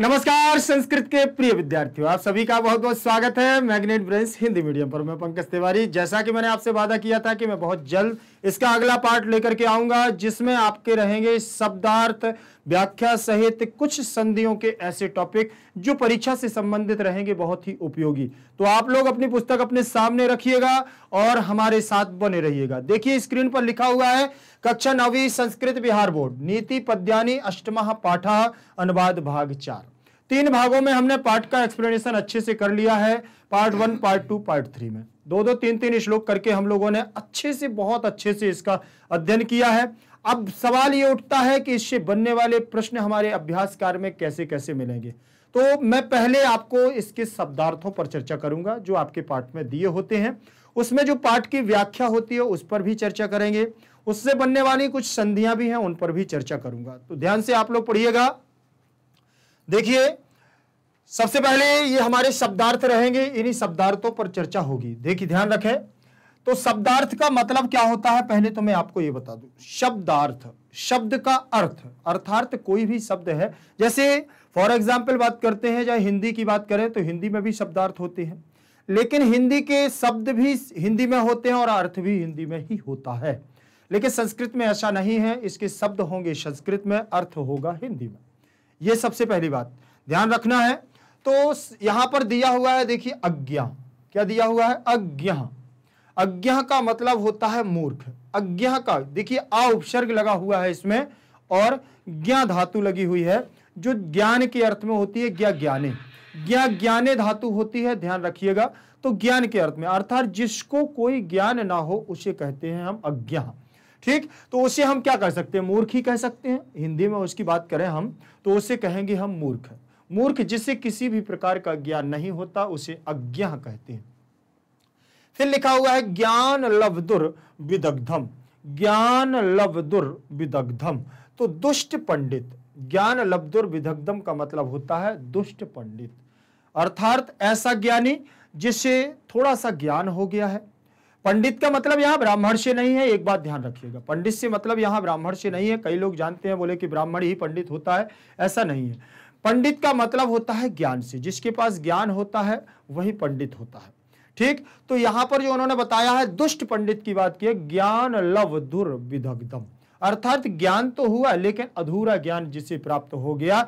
नमस्कार संस्कृत के प्रिय विद्यार्थियों आप सभी का बहुत बहुत स्वागत है मैग्नेट ब्रेंस हिंदी मीडियम पर मैं पंकज तिवारी जैसा कि मैंने आपसे वादा किया था कि मैं बहुत जल्द इसका अगला पार्ट लेकर के आऊंगा जिसमें आपके रहेंगे शब्दार्थ व्याख्या सहित कुछ संधियों के ऐसे टॉपिक जो परीक्षा से संबंधित रहेंगे बहुत ही उपयोगी तो आप लोग अपनी पुस्तक अपने सामने रखिएगा और हमारे साथ बने रहिएगा देखिए स्क्रीन पर लिखा हुआ है कक्षा नवी संस्कृत बिहार बोर्ड नीति पद्यानी अष्टमा पाठा अनुवाद भाग चार तीन भागों में हमने पार्ट का एक्सप्लेनेशन अच्छे से कर लिया है part one part two part three में दो दो तीन तीन श्लोक करके हम लोगों ने अच्छे से बहुत अच्छे से इसका अध्ययन किया है अब सवाल ये उठता है कि इससे बनने वाले प्रश्न हमारे अभ्यास कार्य में कैसे कैसे मिलेंगे तो मैं पहले आपको इसके शब्दार्थों पर चर्चा करूंगा जो आपके पाठ में दिए होते हैं उसमें जो पाठ की व्याख्या होती है उस पर भी चर्चा करेंगे उससे बनने वाली कुछ संधियां भी हैं उन पर भी चर्चा करूंगा तो ध्यान से आप लोग पढ़िएगा देखिए सबसे पहले ये हमारे शब्दार्थ रहेंगे इन्हीं शब्दार्थों पर चर्चा होगी देखिए ध्यान रखें तो शब्दार्थ का मतलब क्या होता है पहले तो मैं आपको ये बता दूं शब्दार्थ शब्द का अर्थ अर्थार्थ कोई भी शब्द है जैसे फॉर एग्जाम्पल बात करते हैं या हिंदी की बात करें तो हिंदी में भी शब्दार्थ होते हैं लेकिन हिंदी के शब्द भी हिंदी में होते हैं और अर्थ भी हिंदी में ही होता है लेकिन संस्कृत में ऐसा नहीं है इसके शब्द होंगे संस्कृत में अर्थ होगा हिंदी में यह सबसे पहली बात ध्यान रखना है तो यहां पर दिया हुआ है देखिए अज्ञा क्या दिया हुआ है अज्ञा अज्ञा का मतलब होता है मूर्ख अज्ञा का देखिए आ उपसर्ग लगा हुआ है इसमें और ज्ञा धातु लगी हुई है जो ज्ञान के अर्थ में होती है ज्ञा ज्ञाने ज्ञा ज्ञाने धातु होती है ध्यान रखिएगा तो ज्ञान के अर्थ में अर्थात जिसको कोई ज्ञान ना हो उसे कहते हैं हम अज्ञा ठीक तो उसे हम क्या कह सकते हैं मूर्ख ही कह सकते हैं हिंदी में उसकी बात करें हम तो उसे कहेंगे हम मूर्ख है मूर्ख जिसे किसी भी प्रकार का ज्ञान नहीं होता उसे अज्ञा कहते हैं फिर लिखा हुआ है ज्ञान दुर विदग्धम ज्ञान दुर विदग्धम तो दुष्ट पंडित ज्ञान दुर विदग्धम का मतलब होता है दुष्ट पंडित अर्थात ऐसा ज्ञानी जिसे थोड़ा सा ज्ञान हो गया है पंडित का मतलब यहाँ ब्राह्मण से नहीं है एक बात ध्यान रखिएगा पंडित से मतलब यहाँ ब्राह्मण से नहीं है कई लोग जानते हैं बोले कि ब्राह्मण ही पंडित होता है ऐसा नहीं है पंडित का मतलब होता है ज्ञान से जिसके पास ज्ञान होता है वही पंडित होता है ठीक तो यहां पर जो उन्होंने बताया है दुष्ट पंडित की बात की है ज्ञान लव दुर विधग्धम अर्थात ज्ञान तो हुआ लेकिन अधूरा ज्ञान जिसे प्राप्त हो गया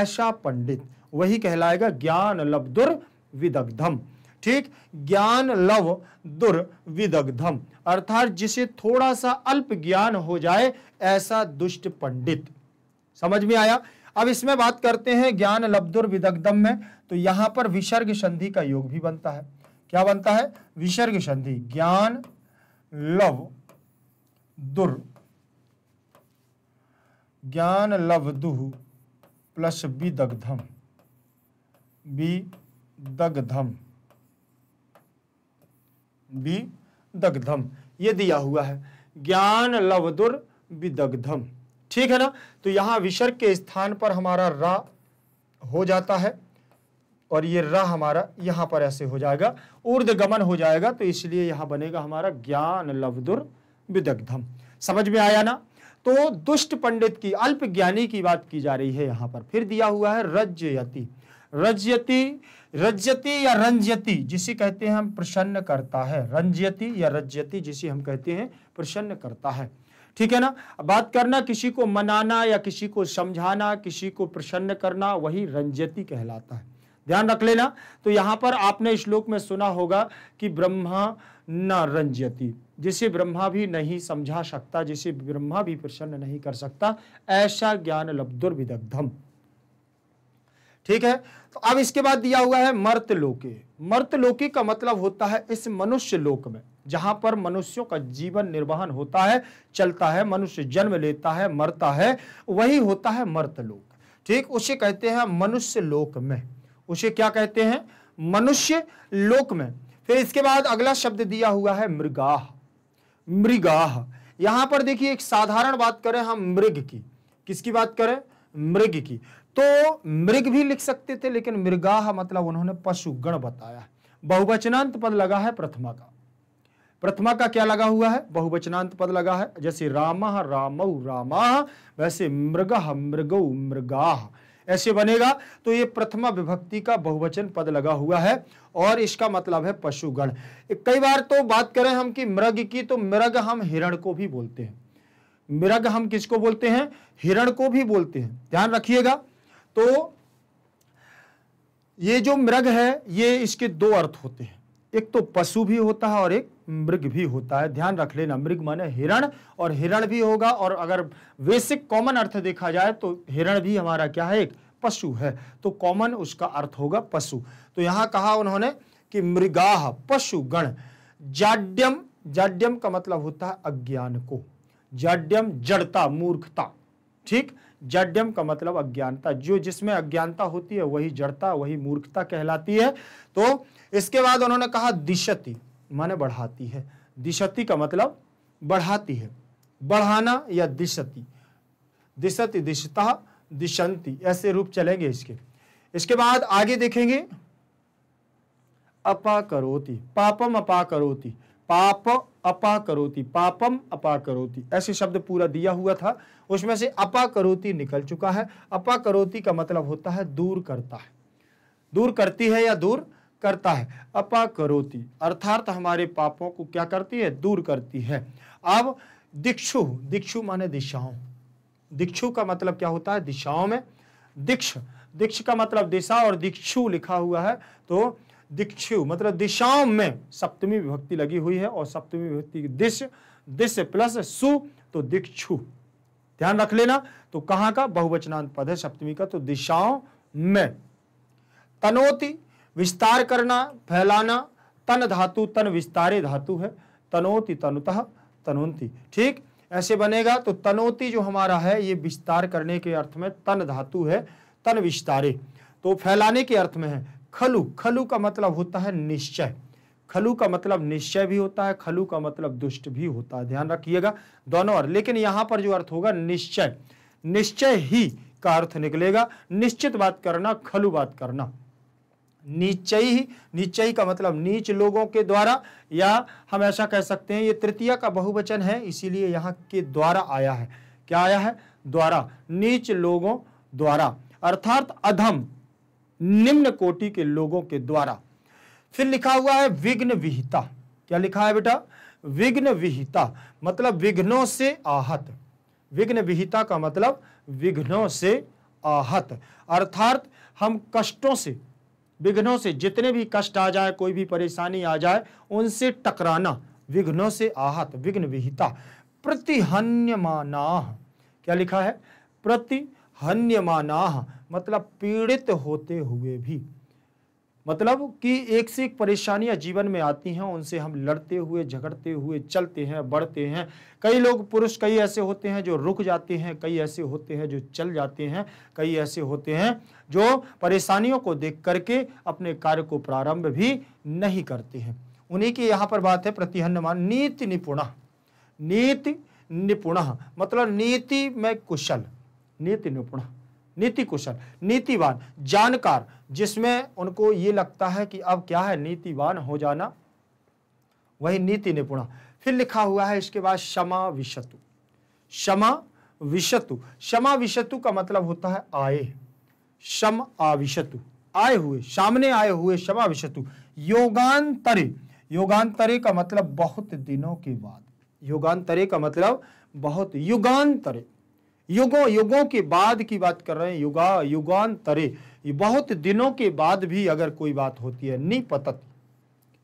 ऐसा पंडित वही कहलाएगा ज्ञान लव दुर विदग्धम ठीक ज्ञान लव दुर विदग्धम अर्थात जिसे थोड़ा सा अल्प ज्ञान हो जाए ऐसा दुष्ट पंडित समझ में आया अब इसमें बात करते हैं ज्ञान लब्धुर विदग्धम में तो यहां पर विसर्ग संधि का योग भी बनता है क्या बनता है विसर्ग संधि ज्ञान लव दुर ज्ञान लव दुह प्लस विदग्धम विदग्धम विदग्धम ये दिया हुआ है ज्ञान दुर विदग्धम ठीक है ना तो यहां विसर्ग के स्थान पर हमारा रा हो जाता है और ये रा हमारा यहां पर ऐसे हो जाएगा ऊर्द गमन हो जाएगा तो इसलिए यहां बनेगा हमारा ज्ञान लवदुर विदग्धम समझ में आया ना तो दुष्ट पंडित की अल्प ज्ञानी की बात की जा रही है यहां पर फिर दिया हुआ है रजयति रजयति रजयति या रंजयति जिसे कहते हैं हम प्रसन्न करता है रंजयति या रजयति जिसे हम कहते हैं प्रसन्न करता है ठीक है ना बात करना किसी को मनाना या किसी को समझाना किसी को प्रसन्न करना वही रंजती कहलाता है ध्यान रख लेना तो यहां पर आपने श्लोक में सुना होगा कि ब्रह्मा न रंजती जिसे ब्रह्मा भी नहीं समझा सकता जिसे ब्रह्मा भी प्रसन्न नहीं कर सकता ऐसा ज्ञान लब्धुर्विदग्धम ठीक है तो अब इसके बाद दिया हुआ है मर्त लोके मर्त लोके का मतलब होता है इस मनुष्य लोक में जहां पर मनुष्यों का जीवन निर्वहन होता है चलता है मनुष्य जन्म लेता है मरता है वही होता है मर्त लोक ठीक उसे कहते हैं मनुष्य लोक में उसे क्या कहते हैं मनुष्य लोक में फिर इसके बाद अगला शब्द दिया हुआ है मृगाह मृगाह यहां पर देखिए एक साधारण बात करें हम मृग की किसकी बात करें मृग की तो मृग भी लिख सकते थे लेकिन मृगाह मतलब उन्होंने पशुगण बताया बहुवचनांत पद लगा है प्रथमा का प्रथमा का क्या लगा हुआ है बहुवचनांत पद लगा है जैसे राम रामौ राम वैसे मृग मृगौ मृगा ऐसे बनेगा तो ये प्रथमा विभक्ति का बहुवचन पद लगा हुआ है और इसका मतलब है पशुगण कई बार तो बात करें हम कि मृग की तो मृग हम हिरण को भी बोलते हैं मृग हम किसको बोलते हैं हिरण को भी बोलते हैं ध्यान रखिएगा तो ये जो मृग है ये इसके दो अर्थ होते हैं एक तो पशु भी होता है और एक मृग भी होता है ध्यान रख लेना मृग माने हिरण और हिरण भी होगा और अगर बेसिक कॉमन अर्थ देखा जाए तो हिरण भी हमारा क्या है एक पशु है तो कॉमन उसका अर्थ होगा पशु तो यहां कहा उन्होंने कि मृगा पशु गण जाड्यम जाड्यम का मतलब होता है अज्ञान को जाड्यम जड़ता मूर्खता ठीक जड्यम का मतलब अज्ञानता जो जिसमें अज्ञानता होती है वही जड़ता वही मूर्खता कहलाती है तो इसके बाद उन्होंने कहा दिशति माने बढ़ाती है दिशति का मतलब बढ़ाती है बढ़ाना या दिशति दिशति दिशता दिशंति ऐसे रूप चलेंगे इसके इसके बाद आगे देखेंगे अपा करोती पापम अपा करोती पाप अपा करोती पापम अपा करोती ऐसे शब्द पूरा दिया हुआ था उसमें से अपा करोती निकल चुका है अपा करोती का मतलब होता है दूर करता है दूर करती है या दूर करता है अपा करोती अर्थात हमारे पापों को क्या करती है दूर करती है अब दीक्षु दीक्षु माने दिशाओं दीक्षु का मतलब क्या होता है दिशाओं में दीक्ष दीक्ष का मतलब दिशा और दीक्षु लिखा हुआ है तो दिक्षु मतलब दिशाओं में सप्तमी विभक्ति लगी हुई है और सप्तमी विभक्ति दिश दिश प्लस सु तो दिक्षु ध्यान रख लेना तो कहां का बहुवचनांत पद है सप्तमी का तो दिशाओं में तनोति विस्तार करना फैलाना तन धातु तन विस्तारे धातु है तनोति तनुतः तनोन्ति ठीक ऐसे बनेगा तो तनोति जो हमारा है ये विस्तार करने के अर्थ में तन धातु है तन विस्तारे तो फैलाने के अर्थ में है खलु खलु का मतलब होता है निश्चय खलु का मतलब निश्चय भी होता है खलु का मतलब दुष्ट भी होता है ध्यान रखिएगा दोनों अर्थ लेकिन यहाँ पर जो अर्थ होगा निश्चय निश्चय ही का अर्थ निकलेगा निश्चित बात करना खलु बात करना निश्चय ही निश्चय का मतलब नीच लोगों के द्वारा या हम ऐसा कह सकते हैं ये तृतीय का बहुवचन है इसीलिए यहाँ के द्वारा आया है क्या आया है द्वारा नीच लोगों द्वारा अर्थात अधम निम्न कोटि के लोगों के द्वारा फिर लिखा हुआ है विघ्न विहिता क्या लिखा है बेटा विघ्न विहिता मतलब विघ्नों से आहत विघ्न विहिता का मतलब विघ्नों से आहत अर्थात हम कष्टों से विघ्नों से जितने भी कष्ट आ जाए कोई भी परेशानी आ जाए उनसे टकराना विघ्नों से आहत विघ्न विहिता प्रतिहन्यमाना क्या लिखा है प्रतिहन्यमाना मतलब पीड़ित होते हुए भी मतलब कि एक से एक परेशानियां जीवन में आती हैं उनसे हम लड़ते हुए झगड़ते हुए चलते हैं बढ़ते हैं कई लोग पुरुष कई ऐसे होते हैं जो रुक जाते हैं कई ऐसे होते हैं जो चल जाते हैं कई ऐसे होते हैं जो परेशानियों को देख करके अपने कार्य को प्रारंभ भी नहीं करते हैं उन्हीं की यहाँ पर बात है प्रतिहन्नमान नीति निपुण नीति निपुण मतलब नीति में कुशल नीति निपुण नीति कुशल नीतिवान जानकार जिसमें उनको ये लगता है कि अब क्या है नीतिवान हो जाना वही नीति निपुणा फिर लिखा हुआ है इसके बाद क्षमा विशतु क्षमा विशतु क्षमा विशतु का मतलब होता है आए क्षम आविशतु आए हुए सामने आए हुए क्षमा विशतु योगांतरे योगांतरे का मतलब बहुत दिनों के बाद योगांतरे का मतलब बहुत युगांतरे युगों युगों के बाद की बात कर रहे हैं युगा युगांतरे तरे बहुत दिनों के बाद भी अगर कोई बात होती है निपतति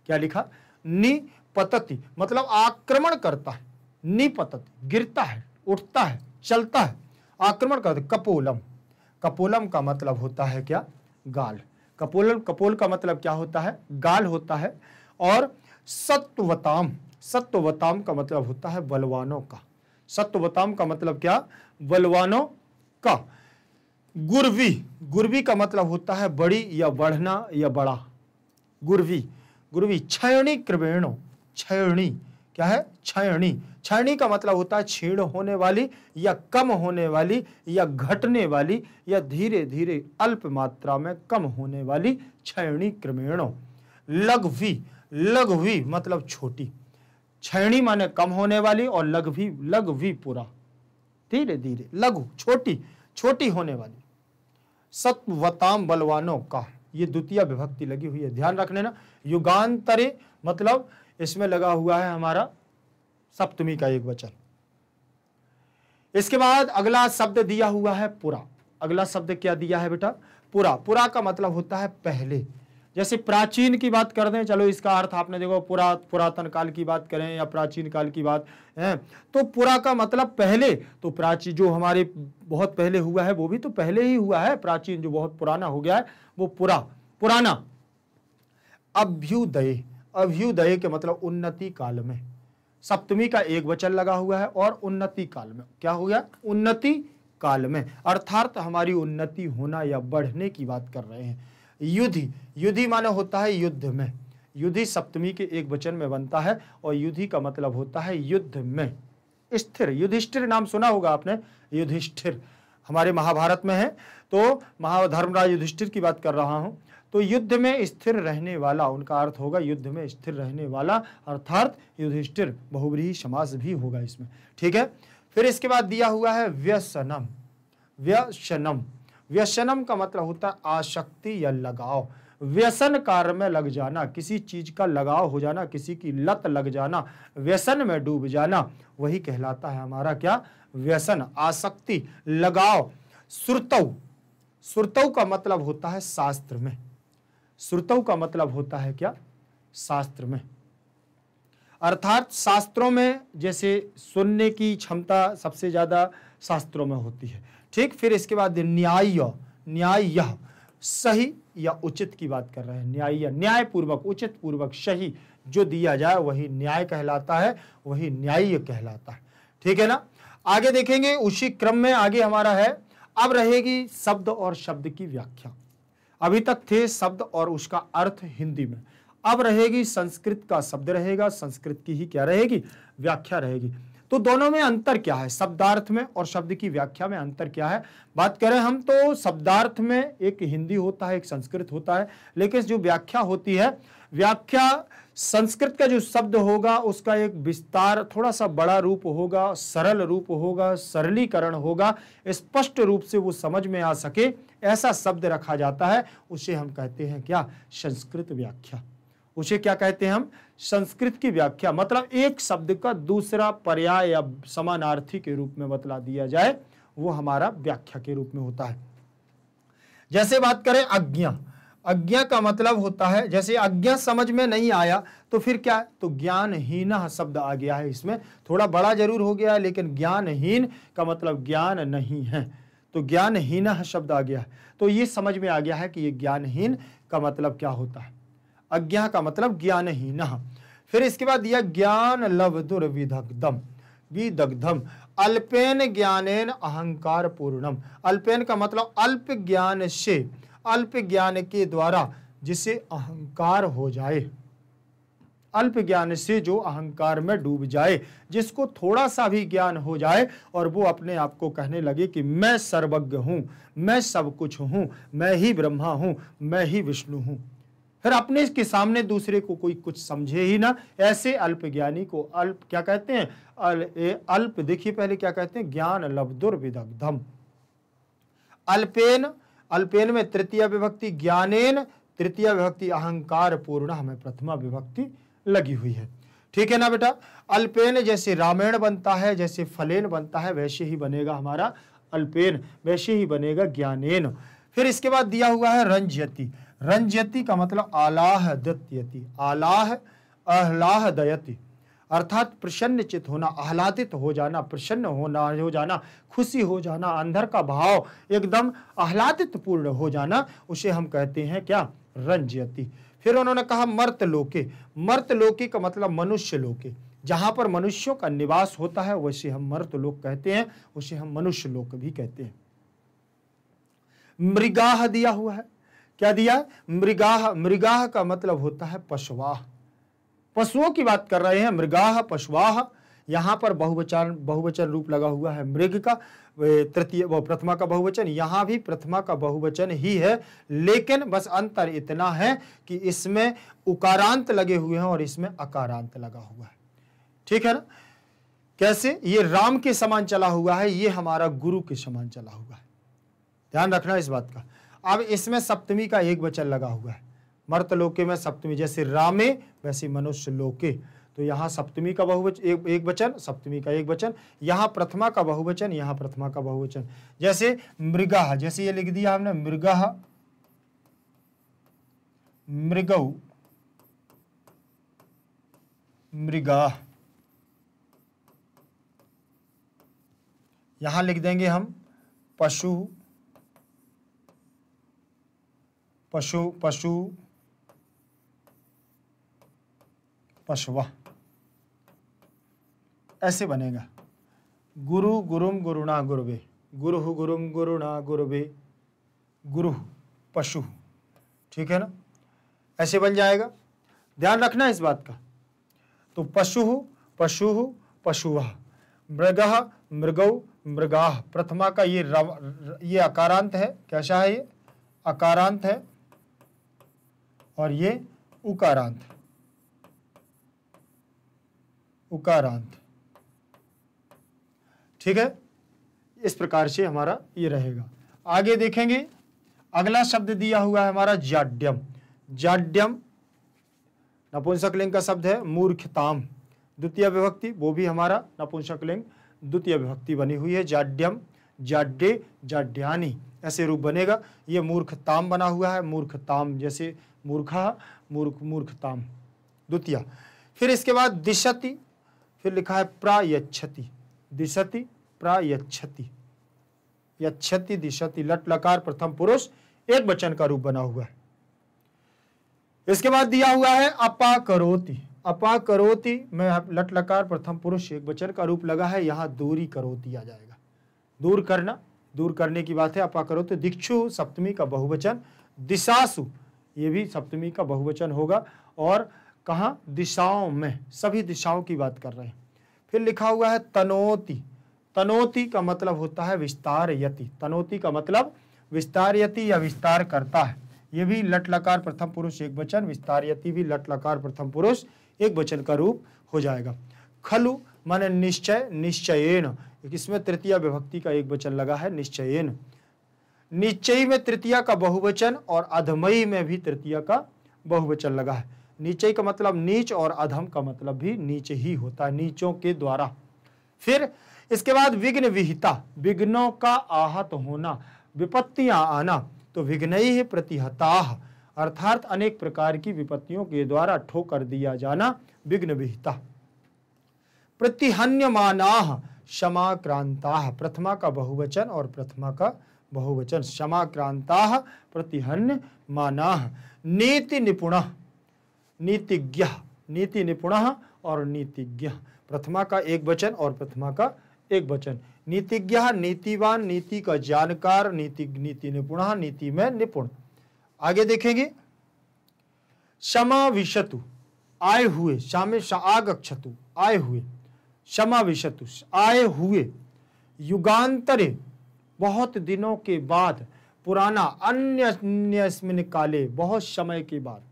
क्या लिखा निपतति मतलब आक्रमण करता है निपतति गिरता है उठता है चलता है आक्रमण करता है कपोलम कपोलम का मतलब होता है क्या गाल कपोलम कपोल का मतलब क्या होता है गाल होता है और सत्वताम सत्वताम का मतलब होता है बलवानों का सत्वताम का मतलब क्या बलवानों का गुरवी गुरवी का मतलब होता है बड़ी या बढ़ना या बड़ा गुरवी गुरवी क्षयणी क्रवेणों क्षयणी क्या है क्षयणी क्षयणी का मतलब होता है छीण होने वाली या कम होने वाली या घटने वाली या धीरे धीरे अल्प मात्रा में कम होने वाली क्षयणी क्रमेणों लघवी लघवी मतलब छोटी क्षरणी माने कम होने वाली और लघ भी पूरा धीरे धीरे लघु छोटी छोटी होने वाली सत्वताम बलवानों का ये द्वितीय विभक्ति लगी हुई है ध्यान रख लेना युगांतरे मतलब इसमें लगा हुआ है हमारा सप्तमी का एक वचन इसके बाद अगला शब्द दिया हुआ है पुरा अगला शब्द क्या दिया है बेटा पुरा पुरा का मतलब होता है पहले जैसे प्राचीन की बात कर दें चलो इसका अर्थ आपने देखो पुरा पुरातन काल की बात करें या प्राचीन काल की बात है तो पुरा का मतलब पहले तो प्राचीन जो हमारे बहुत पहले हुआ है वो भी तो पहले ही हुआ है प्राचीन जो बहुत पुराना हो गया है वो पुरा पुराना अभ्युदय अभ्युदय के मतलब उन्नति काल में सप्तमी का एक वचन लगा हुआ है और उन्नति काल में क्या हो गया उन्नति काल में अर्थात हमारी उन्नति होना या बढ़ने की बात कर रहे हैं युधि युधि माने होता है युद्ध में युधि सप्तमी के एक वचन में बनता है और युधि का मतलब होता है युद्ध में स्थिर युधिष्ठिर नाम सुना होगा आपने युधिष्ठिर हमारे महाभारत में है तो महाधर्मराज युधिष्ठिर की बात कर रहा हूं तो युद्ध में स्थिर रहने वाला उनका अर्थ होगा युद्ध में स्थिर रहने वाला अर्थात युधिष्ठिर बहुब्रीही समास भी होगा इसमें ठीक है फिर इसके बाद दिया हुआ है व्यसनम व्यसनम व्यसनम का मतलब होता है आशक्ति या लगाव व्यसन कार्य में लग जाना किसी चीज का लगाव हो जाना किसी की लत लग जाना व्यसन में डूब जाना वही कहलाता है हमारा क्या व्यसन आसक्ति लगाव सुरतव सुरतव का मतलब होता है शास्त्र में सुरतव का मतलब होता है क्या शास्त्र में अर्थात शास्त्रों में जैसे सुनने की क्षमता सबसे ज़्यादा शास्त्रों में होती है ठीक फिर इसके बाद न्याय न्याय सही या उचित की बात कर रहे हैं न्याय न्यायपूर्वक उचित पूर्वक सही जो दिया जाए वही न्याय कहलाता है वही न्याय कहलाता है ठीक है ना आगे देखेंगे उसी क्रम में आगे हमारा है अब रहेगी शब्द और शब्द की व्याख्या अभी तक थे शब्द और उसका अर्थ हिंदी में अब रहेगी संस्कृत का शब्द रहेगा संस्कृत की ही क्या रहेगी व्याख्या रहेगी तो दोनों में अंतर क्या है शब्दार्थ में और शब्द की व्याख्या में अंतर क्या है बात करें हम तो शब्दार्थ में एक हिंदी होता है एक संस्कृत होता है लेकिन जो व्याख्या होती है व्याख्या संस्कृत का जो शब्द होगा उसका एक विस्तार थोड़ा सा बड़ा रूप होगा सरल रूप होगा सरलीकरण होगा स्पष्ट रूप से वो समझ में आ सके ऐसा शब्द रखा जाता है उसे हम कहते हैं क्या संस्कृत व्याख्या उसे क्या कहते हैं हम संस्कृत की व्याख्या मतलब एक शब्द का दूसरा पर्याय या समानार्थी के रूप में बतला दिया जाए वो हमारा व्याख्या के रूप में होता है जैसे बात करें अज्ञा अज्ञा का मतलब होता है जैसे अज्ञा समझ में नहीं आया तो फिर क्या तो ज्ञानहीन शब्द आ गया है इसमें थोड़ा बड़ा जरूर हो गया है लेकिन ज्ञानहीन का मतलब ज्ञान नहीं है तो ज्ञानहीन शब्द आ गया है तो ये समझ में आ गया है कि ये ज्ञानहीन का मतलब क्या होता है अज्ञा का मतलब ज्ञान ही न फिर इसके बाद दिया ज्ञान लव दुर्विधग्धम विदग्धम अल्पेन ज्ञानेन अहंकार पूर्णम अल्पेन का मतलब अल्प ज्ञान से अल्प ज्ञान के द्वारा जिसे अहंकार हो जाए अल्प ज्ञान से जो अहंकार में डूब जाए जिसको थोड़ा सा भी ज्ञान हो जाए और वो अपने आप को कहने लगे कि मैं सर्वज्ञ हूं मैं सब कुछ हूं मैं ही ब्रह्मा हूँ मैं ही विष्णु हूँ फिर अपने के सामने दूसरे को कोई कुछ समझे ही ना ऐसे अल्प ज्ञानी को अल्प क्या कहते हैं अल, अल्प देखिए पहले क्या कहते हैं ज्ञान लब विदग्धम अल्पेन अल्पेन में तृतीय विभक्ति ज्ञानेन तृतीय विभक्ति अहंकार पूर्ण हमें प्रथमा विभक्ति लगी हुई है ठीक है ना बेटा अल्पेन जैसे रामायण बनता है जैसे फलेन बनता है वैसे ही बनेगा हमारा अल्पेन वैसे ही बनेगा ज्ञानेन फिर इसके बाद दिया हुआ है रंजयती रंजयती का मतलब आलाह दत्यति आलाह अहलाह दयति अर्थात प्रसन्न चित होना आह्लादित हो जाना प्रसन्न होना हो जाना खुशी हो जाना अंदर का भाव एकदम आह्लादित पूर्ण हो जाना उसे हम कहते हैं क्या रंजयति फिर उन्होंने कहा मर्त लोके मर्त लोके का मतलब मनुष्य लोके जहां पर मनुष्यों का निवास होता है वैसे हम मर्त लोक कहते हैं उसे हम मनुष्य लोक भी कहते हैं मृगाह दिया हुआ है क्या दिया मृगाह मृगाह का मतलब होता है पशुवाह पशुओं की बात कर रहे हैं मृगाह पशुवाह यहाँ पर बहुवचन बहुवचन रूप लगा हुआ है मृग का तृतीय प्रथमा का बहुवचन यहाँ भी प्रथमा का बहुवचन ही है लेकिन बस अंतर इतना है कि इसमें उकारांत लगे हुए हैं और इसमें अकारांत लगा हुआ है ठीक है ना कैसे ये राम के समान चला हुआ है ये हमारा गुरु के समान चला हुआ है ध्यान रखना इस बात का अब इसमें सप्तमी का एक वचन लगा हुआ है मर्त लोके में सप्तमी जैसे रामे वैसे मनुष्य लोके तो यहाँ सप्तमी का बहुवचन एक एक वचन सप्तमी का एक वचन यहाँ प्रथमा का बहुवचन यहाँ प्रथमा का बहुवचन जैसे मृगा जैसे ये लिख दिया हमने मृगा मृग मृगा यहां लिख देंगे हम पशु पशु पशु पशुवा ऐसे बनेगा गुरु गुरुम गुरुणा गुरुवे गुरु गुरुम गुरुणा गुरुवे गुरु पशु ठीक है ना ऐसे बन जाएगा ध्यान रखना इस बात का तो पशु पशु पशुवा मृग मृगौ मृगाह प्रथमा का ये रव, ये अकारांत है कैसा है ये अकारांत है और ये उकारांत उकारांत ठीक है इस प्रकार से हमारा ये रहेगा आगे देखेंगे अगला शब्द दिया हुआ है हमारा जाड्यम जाड्यम नपुंसक लिंग का शब्द है मूर्खताम द्वितीय विभक्ति वो भी हमारा नपुंसक लिंग द्वितीय विभक्ति बनी हुई है जाड्यम जाड्ये जाड्यानी ऐसे रूप बनेगा ये मूर्खताम बना हुआ है मूर्खताम जैसे मूर्खा मूर्ख मूर्खताम द्वितीय फिर इसके बाद दिशति फिर लिखा है प्रायच्छति दिशति प्रायच्छति यक्षति दिशति लट लकार प्रथम पुरुष एक वचन का रूप बना हुआ है इसके बाद दिया हुआ है अपा करोति अपा करोति में लट लकार प्रथम पुरुष एक वचन का रूप लगा है यहां दूरी करोति आ जाएगा दूर करना दूर करने की बात है अपा करोति दिक्षु सप्तमी का बहुवचन दिशासु ये भी सप्तमी का बहुवचन होगा और कहाँ दिशाओं में सभी दिशाओं की बात कर रहे हैं फिर लिखा हुआ है तनोती तनोती का मतलब होता है विस्तार यति तनोती का मतलब विस्तार यति या विस्तार करता है ये भी लट लकार प्रथम पुरुष एक वचन विस्तार यति भी लट लकार प्रथम पुरुष एक वचन का रूप हो जाएगा खलु माने निश्चय निश्चयन इसमें तृतीय विभक्ति का एक वचन लगा है निश्चयन निश्चयी में तृतीया का बहुवचन और अधमयी में भी तृतीया का बहुवचन लगा है नीचे का मतलब नीच और अधम का मतलब भी नीच ही होता है नीचों के द्वारा फिर इसके बाद विघ्न विहिता विघ्नों का आहत होना विपत्तियां आना तो विघ्न ही प्रतिहता अर्थात अनेक प्रकार की विपत्तियों के द्वारा ठोकर दिया जाना विघ्न विहिता प्रतिहन्य माना क्षमा क्रांता प्रथमा का बहुवचन और प्रथमा का बहुवचन क्षमाक्रांता प्रतिहन्य माना नीति निपुण नीतिज्ञ नीति निपुण और नीतिज्ञ प्रथमा का एक वचन और प्रथमा का एक वचन नीतिज्ञ नीतिवान नीति का जानकार नीति नीति निपुण नीति में निपुण आगे देखेंगे समाविशतु आए हुए शामे आगक्षतु आए हुए समाविशतु आए हुए युगांतरे बहुत दिनों के बाद पुराना अन्य अन्यस्मिन काले बहुत समय के बाद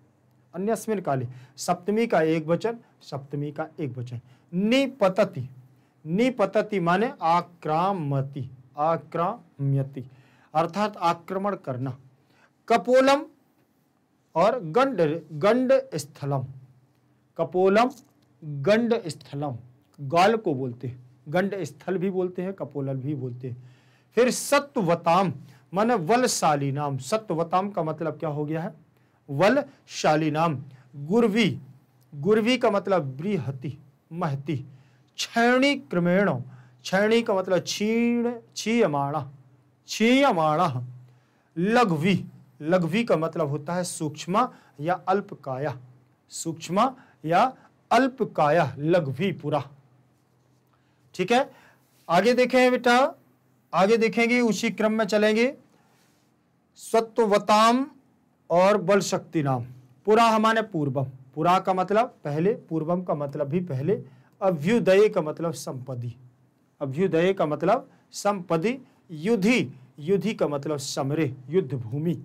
अन्यस्मिन काले सप्तमी का एक वचन सप्तमी का एक वचन निपतति निपतति माने आक्रामति आक्राम्यति अर्थात आक्रमण करना कपोलम और गंड गंड स्थलम कपोलम गंड स्थलम गाल को बोलते हैं गंड स्थल भी बोलते हैं कपोलल भी बोलते हैं फिर सत्वताम मन वलशाली नाम सत्वताम का मतलब क्या हो गया है वलशाली नाम गुरवी गुरवी का मतलब बृहति महती क्षणी क्रमेण क्षणी का मतलब क्षीण क्षीयमाणा क्षीयमाणा लघवी लघवी का मतलब होता है सूक्ष्म या अल्पकाया सूक्ष्म या अल्पकाया लघवी पूरा ठीक है आगे देखें बेटा आगे देखेंगे उसी क्रम में चलेंगे सत्वताम और बल शक्ति नाम पुरा हमारे पूर्वम पुरा का मतलब पहले पूर्वम का मतलब भी पहले अभ्युदय का मतलब संपदि अभ्युदय का मतलब संपदि युधि युधि का मतलब समरे युद्ध भूमि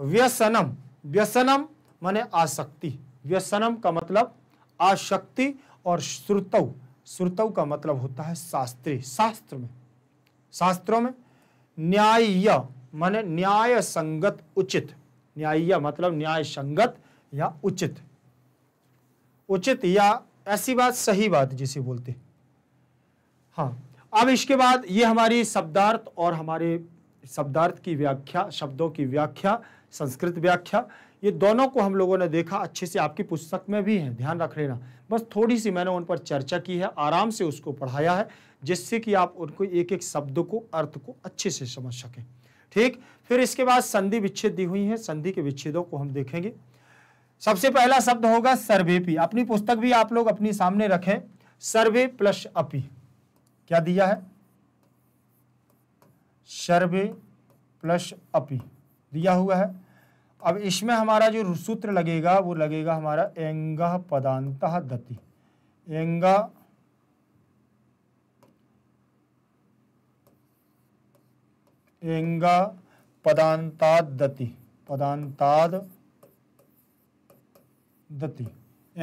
व्यसनम व्यसनम माने आसक्ति व्यसनम का मतलब आशक्ति और श्रुतव श्रुतव का मतलब होता है शास्त्री शास्त्र में शास्त्रों में न्याय माने न्याय संगत उचित न्याय मतलब न्याय संगत या उचित उचित या ऐसी बात सही बात जिसे बोलते हाँ अब इसके बाद ये हमारी शब्दार्थ और हमारे शब्दार्थ की व्याख्या शब्दों की व्याख्या संस्कृत व्याख्या ये दोनों को हम लोगों ने देखा अच्छे से आपकी पुस्तक में भी है ध्यान रख लेना बस थोड़ी सी मैंने उन पर चर्चा की है आराम से उसको पढ़ाया है जिससे कि आप उनको एक एक शब्द को अर्थ को अच्छे से समझ सकें ठीक फिर इसके बाद संधि विच्छेद दी हुई है संधि के विच्छेदों को हम देखेंगे सबसे पहला शब्द होगा सर्वेपी अपनी पुस्तक भी आप लोग अपने सामने रखें सर्वे प्लस अपी क्या दिया है सर्वे प्लस अपी दिया हुआ है अब इसमें हमारा जो सूत्र लगेगा वो लगेगा हमारा एंग पदांत दति एंग एंग पदांताद दति पदांताद दति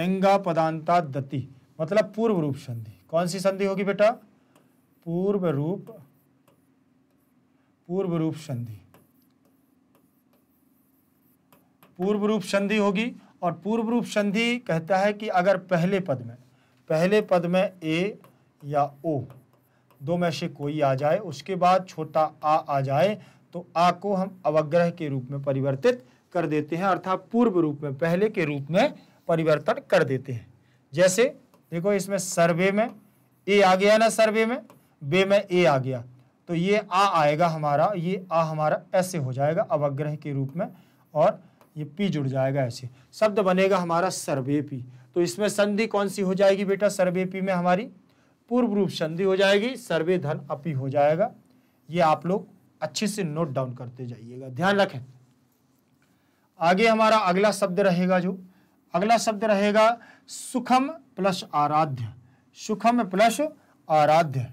एंगा पदांताद दति मतलब पूर्व रूप संधि कौन सी संधि होगी बेटा पूर्व रूप पूर्व रूप संधि पूर्व रूप संधि होगी और पूर्व रूप संधि कहता है कि अगर पहले पद में पहले पद में ए या ओ दो में से कोई आ जाए उसके बाद छोटा आ आ जाए तो आ को हम अवग्रह के रूप में परिवर्तित कर देते हैं अर्थात पूर्व रूप में पहले के रूप में परिवर्तन कर देते हैं जैसे देखो इसमें सर्वे में ए आ गया ना सर्वे में बे में ए आ गया तो ये आ आएगा हमारा ये आ हमारा ऐसे हो जाएगा अवग्रह के रूप में और ये पी जुड़ जाएगा ऐसे शब्द बनेगा हमारा सर्वेपी तो इसमें संधि कौन सी हो जाएगी बेटा सर्वेपी में हमारी पूर्व रूप संधि हो जाएगी सर्वे धन अपी हो जाएगा ये आप लोग अच्छे से नोट डाउन करते जाइएगा ध्यान रखें आगे हमारा अगला शब्द रहेगा जो अगला शब्द रहेगा सुखम प्लस आराध्य सुखम प्लस आराध्य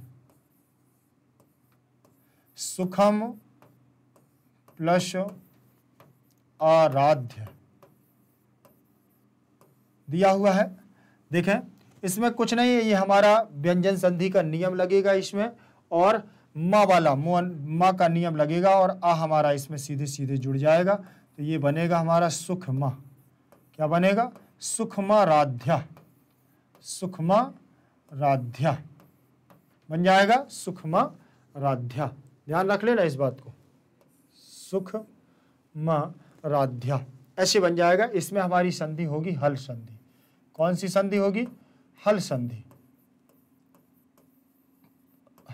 सुखम प्लस आराध्य दिया हुआ है देखें इसमें कुछ नहीं है ये हमारा व्यंजन संधि का नियम लगेगा इसमें और माँ वाला माँ का नियम लगेगा और आ हमारा इसमें सीधे सीधे जुड़ जाएगा तो ये बनेगा हमारा सुख सुखमा क्या बनेगा सुखमा राध्या सुखमा राध्या बन जाएगा सुखमा राध्या ध्यान रख लेना इस बात को सुख माँ राध्या ऐसे बन जाएगा इसमें हमारी संधि होगी हल संधि कौन सी संधि होगी हल संधि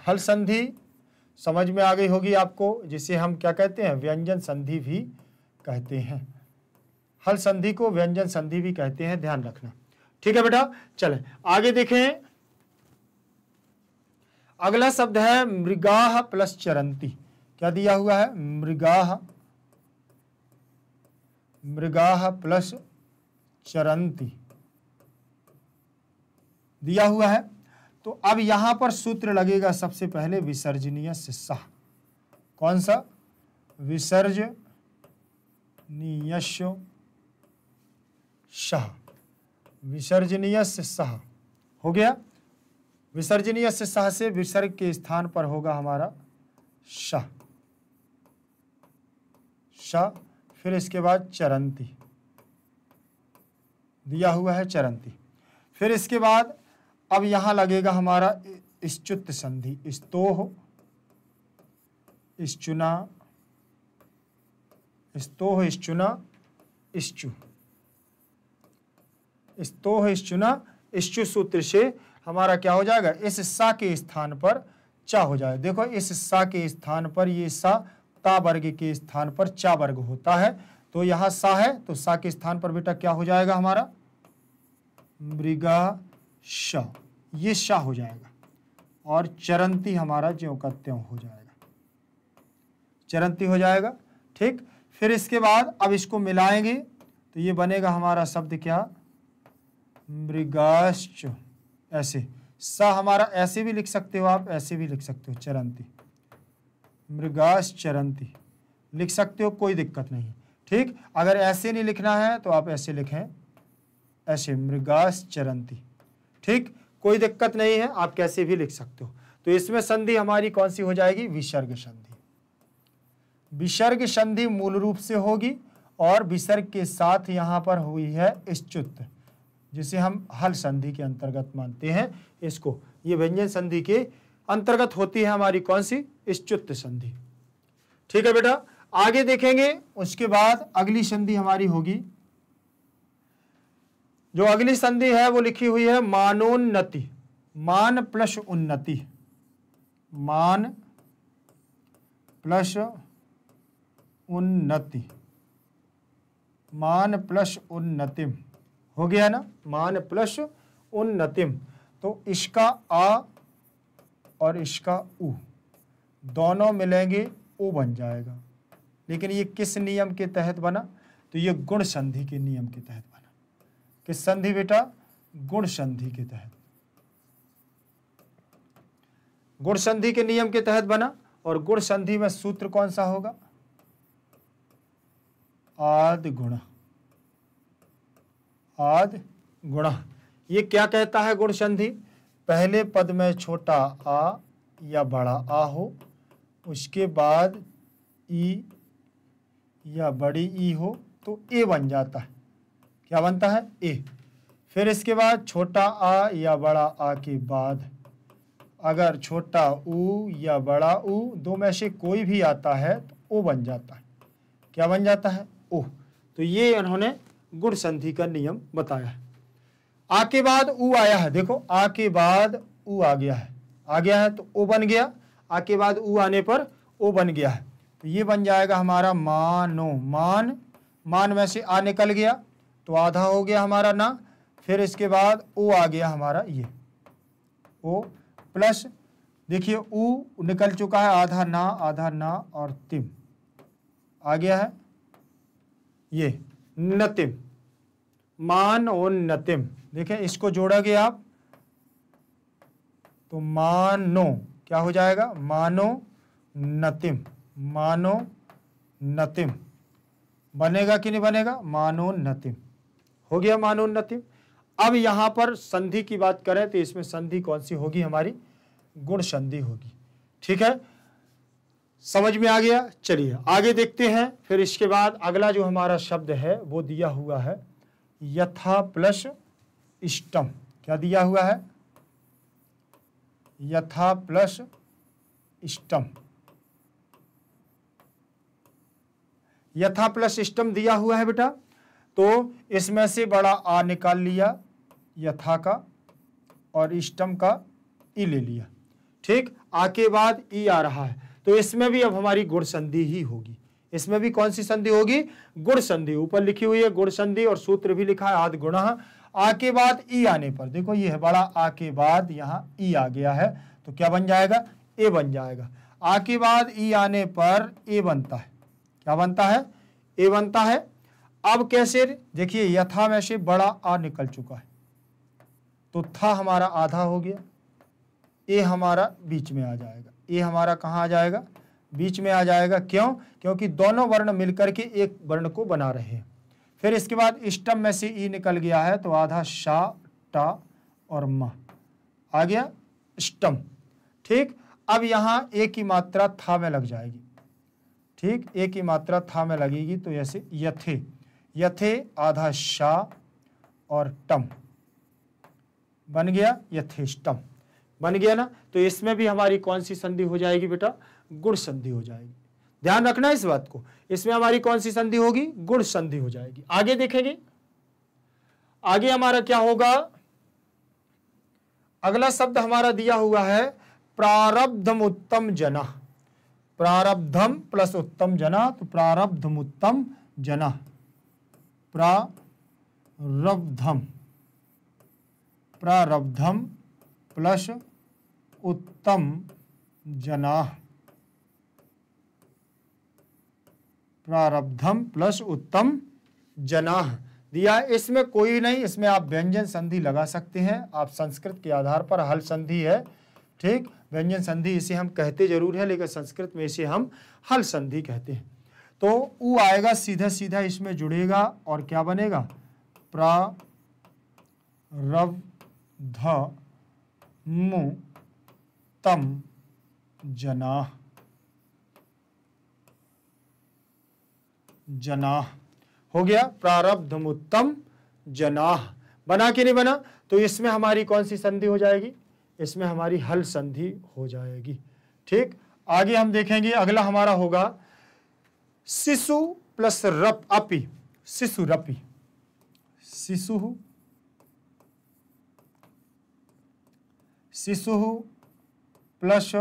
हल संधि समझ में आ गई होगी आपको जिसे हम क्या कहते हैं व्यंजन संधि भी कहते हैं हल संधि को व्यंजन संधि भी कहते हैं ध्यान रखना ठीक है बेटा चले आगे देखें अगला शब्द है मृगाह प्लस चरंती क्या दिया हुआ है मृगाह मृगा प्लस चरंती दिया हुआ है तो अब यहां पर सूत्र लगेगा सबसे पहले विसर्जनीय शिष्य कौन सा विसर्जनीय शह विसर्जनीय सह हो गया विसर्जनीय सह से विसर्ग के स्थान पर होगा हमारा शाह शाह फिर इसके बाद चरंती दिया हुआ है चरंती फिर इसके बाद अब यहां लगेगा हमारा इश्चुत संधि स्तोह इश्चुना स्तोह इश्चुना इश्चु स्तोह इश्चुना इश्चु सूत्र से हमारा क्या हो जाएगा इस सा के स्थान पर चा हो जाएगा देखो इस सा के स्थान पर ये सा ता वर्ग के स्थान पर चा वर्ग होता है तो यहां सा है तो सा के स्थान पर बेटा क्या हो जाएगा हमारा मृगा श ये शाह हो जाएगा और चरंती हमारा ज्यों का त्यों हो जाएगा चरंती हो जाएगा ठीक फिर इसके बाद अब इसको मिलाएंगे तो ये बनेगा हमारा शब्द क्या मृगाश्च ऐसे सा हमारा ऐसे भी लिख सकते हो आप ऐसे भी लिख सकते हो चरंती मृगाश्चरंती लिख सकते हो कोई दिक्कत नहीं ठीक अगर ऐसे नहीं लिखना है तो आप ऐसे लिखें ऐसे मृगाश्चरंती ठीक कोई दिक्कत नहीं है आप कैसे भी लिख सकते हो तो इसमें संधि हमारी कौन सी हो जाएगी विसर्ग संधि विसर्ग संधि मूल रूप से होगी और विसर्ग के साथ यहाँ पर हुई है इश्चुत जिसे हम हल संधि के अंतर्गत मानते हैं इसको ये व्यंजन संधि के अंतर्गत होती है हमारी कौन सी इश्चुत्त संधि ठीक है बेटा आगे देखेंगे उसके बाद अगली संधि हमारी होगी जो अगली संधि है वो लिखी हुई है मानोन्नति मान प्लस उन्नति मान प्लस उन्नति मान प्लस उन्नतिम हो गया ना मान प्लस उन्नतिम तो इसका आ और इसका उ दोनों मिलेंगे ओ बन जाएगा लेकिन ये किस नियम के तहत बना तो ये गुण संधि के नियम के तहत बना किस संधि बेटा गुण संधि के तहत गुण संधि के नियम के तहत बना और गुण संधि में सूत्र कौन सा होगा आद गुण आद गुण ये क्या कहता है गुण संधि पहले पद में छोटा आ या बड़ा आ हो उसके बाद ई या बड़ी ई हो तो ए बन जाता है क्या बनता है ए फिर इसके बाद छोटा आ या बड़ा आ के बाद अगर छोटा ऊ या बड़ा ऊ दो में से कोई भी आता है तो ओ बन जाता है क्या बन जाता है ओ तो ये उन्होंने गुण संधि का नियम बताया है आ के बाद ऊ आया है देखो आ के बाद ऊ आ गया है आ गया है तो ओ बन गया आ के बाद ऊ आने पर ओ बन गया है तो ये बन जाएगा हमारा मानो मान मान में से आ निकल गया तो आधा हो गया हमारा ना फिर इसके बाद ओ आ गया हमारा ये ओ प्लस देखिए ऊ निकल चुका है आधा ना आधा ना और तिम आ गया है ये नतिम मान और नतिम देखें इसको जोड़ोगे आप तो मानो क्या हो जाएगा मानो नतिम मानो नतिम बनेगा कि नहीं बनेगा नतिम हो गया नतिम अब यहां पर संधि की बात करें तो इसमें संधि कौन सी होगी हमारी गुण संधि होगी ठीक है समझ में आ गया चलिए आगे देखते हैं फिर इसके बाद अगला जो हमारा शब्द है वो दिया हुआ है यथा प्लस इष्टम क्या दिया हुआ है यथा प्लस इष्टम यथा प्लस इष्टम दिया हुआ है बेटा तो इसमें से बड़ा आ निकाल लिया यथा का और इष्टम का ई ले लिया ठीक आ के बाद ई आ रहा है तो इसमें भी अब हमारी गुड़ संधि ही होगी इसमें भी कौन सी संधि होगी गुड़ संधि ऊपर लिखी हुई है गुण संधि और सूत्र भी लिखा है आध गुण आ के बाद ई आने पर देखो ये है बड़ा आ के बाद यहाँ ई आ गया है तो क्या बन जाएगा ए बन जाएगा आ के बाद ई आने पर ए बनता है क्या बनता है ए बनता है अब कैसे देखिए यथा में से बड़ा आ निकल चुका है तो था हमारा आधा हो गया ए हमारा बीच में आ जाएगा ए हमारा कहाँ आ जाएगा बीच में आ जाएगा क्यों क्योंकि दोनों वर्ण मिलकर के एक वर्ण को बना रहे हैं फिर इसके बाद इष्टम में से ई निकल गया है तो आधा शा टा और म आ गया इष्टम ठीक अब यहाँ ए की मात्रा था में लग जाएगी ठीक ए की मात्रा था में लगेगी तो ऐसे यथे यथे आधा शा और टम बन गया यथेष्टम बन गया ना तो इसमें भी हमारी कौन सी संधि हो जाएगी बेटा गुण संधि हो जाएगी ध्यान रखना इस बात को इसमें हमारी कौन सी संधि होगी गुण संधि हो जाएगी आगे देखेंगे आगे हमारा क्या होगा अगला शब्द हमारा दिया हुआ है प्रारब्धम उत्तम जना प्रारब्धम प्लस उत्तम जना तो प्रारब्धम उत्तम जना प्रारब्धम प्रारब्धम प्लस उत्तम जना प्रारब्धम प्लस उत्तम जनाह दिया इसमें कोई नहीं इसमें आप व्यंजन संधि लगा सकते हैं आप संस्कृत के आधार पर हल संधि है ठीक व्यंजन संधि इसे हम कहते जरूर है लेकिन संस्कृत में इसे हम हल संधि कहते हैं तो ऊ आएगा सीधा सीधा इसमें जुड़ेगा और क्या बनेगा प्रारब्ध तम जनाह जनाह हो गया प्रारब्ध उत्तम जनाह बना कि नहीं बना तो इसमें हमारी कौन सी संधि हो जाएगी इसमें हमारी हल संधि हो जाएगी ठीक आगे हम देखेंगे अगला हमारा होगा शिशु प्लस रप अपि शिशु रपि शिशु शिशु प्लस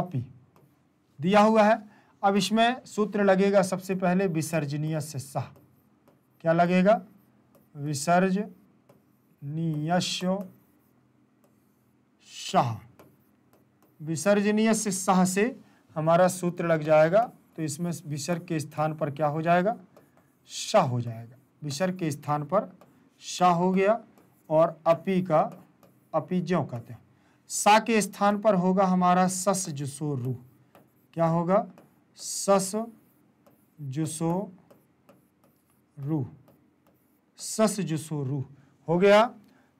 अपि दिया हुआ है अब इसमें सूत्र लगेगा सबसे पहले विसर्जनीय से सह क्या लगेगा विसर्जनीय शाह विसर्जनीय से सह से हमारा सूत्र लग जाएगा तो इसमें विसर्ग के स्थान पर क्या हो जाएगा शाह हो जाएगा विसर्ग के स्थान पर शाह हो गया और अपी का अपी ज्यो कहते हैं सा के स्थान पर होगा हमारा सस जसोर रू क्या होगा सस जुसो रू सस जुसो रू हो गया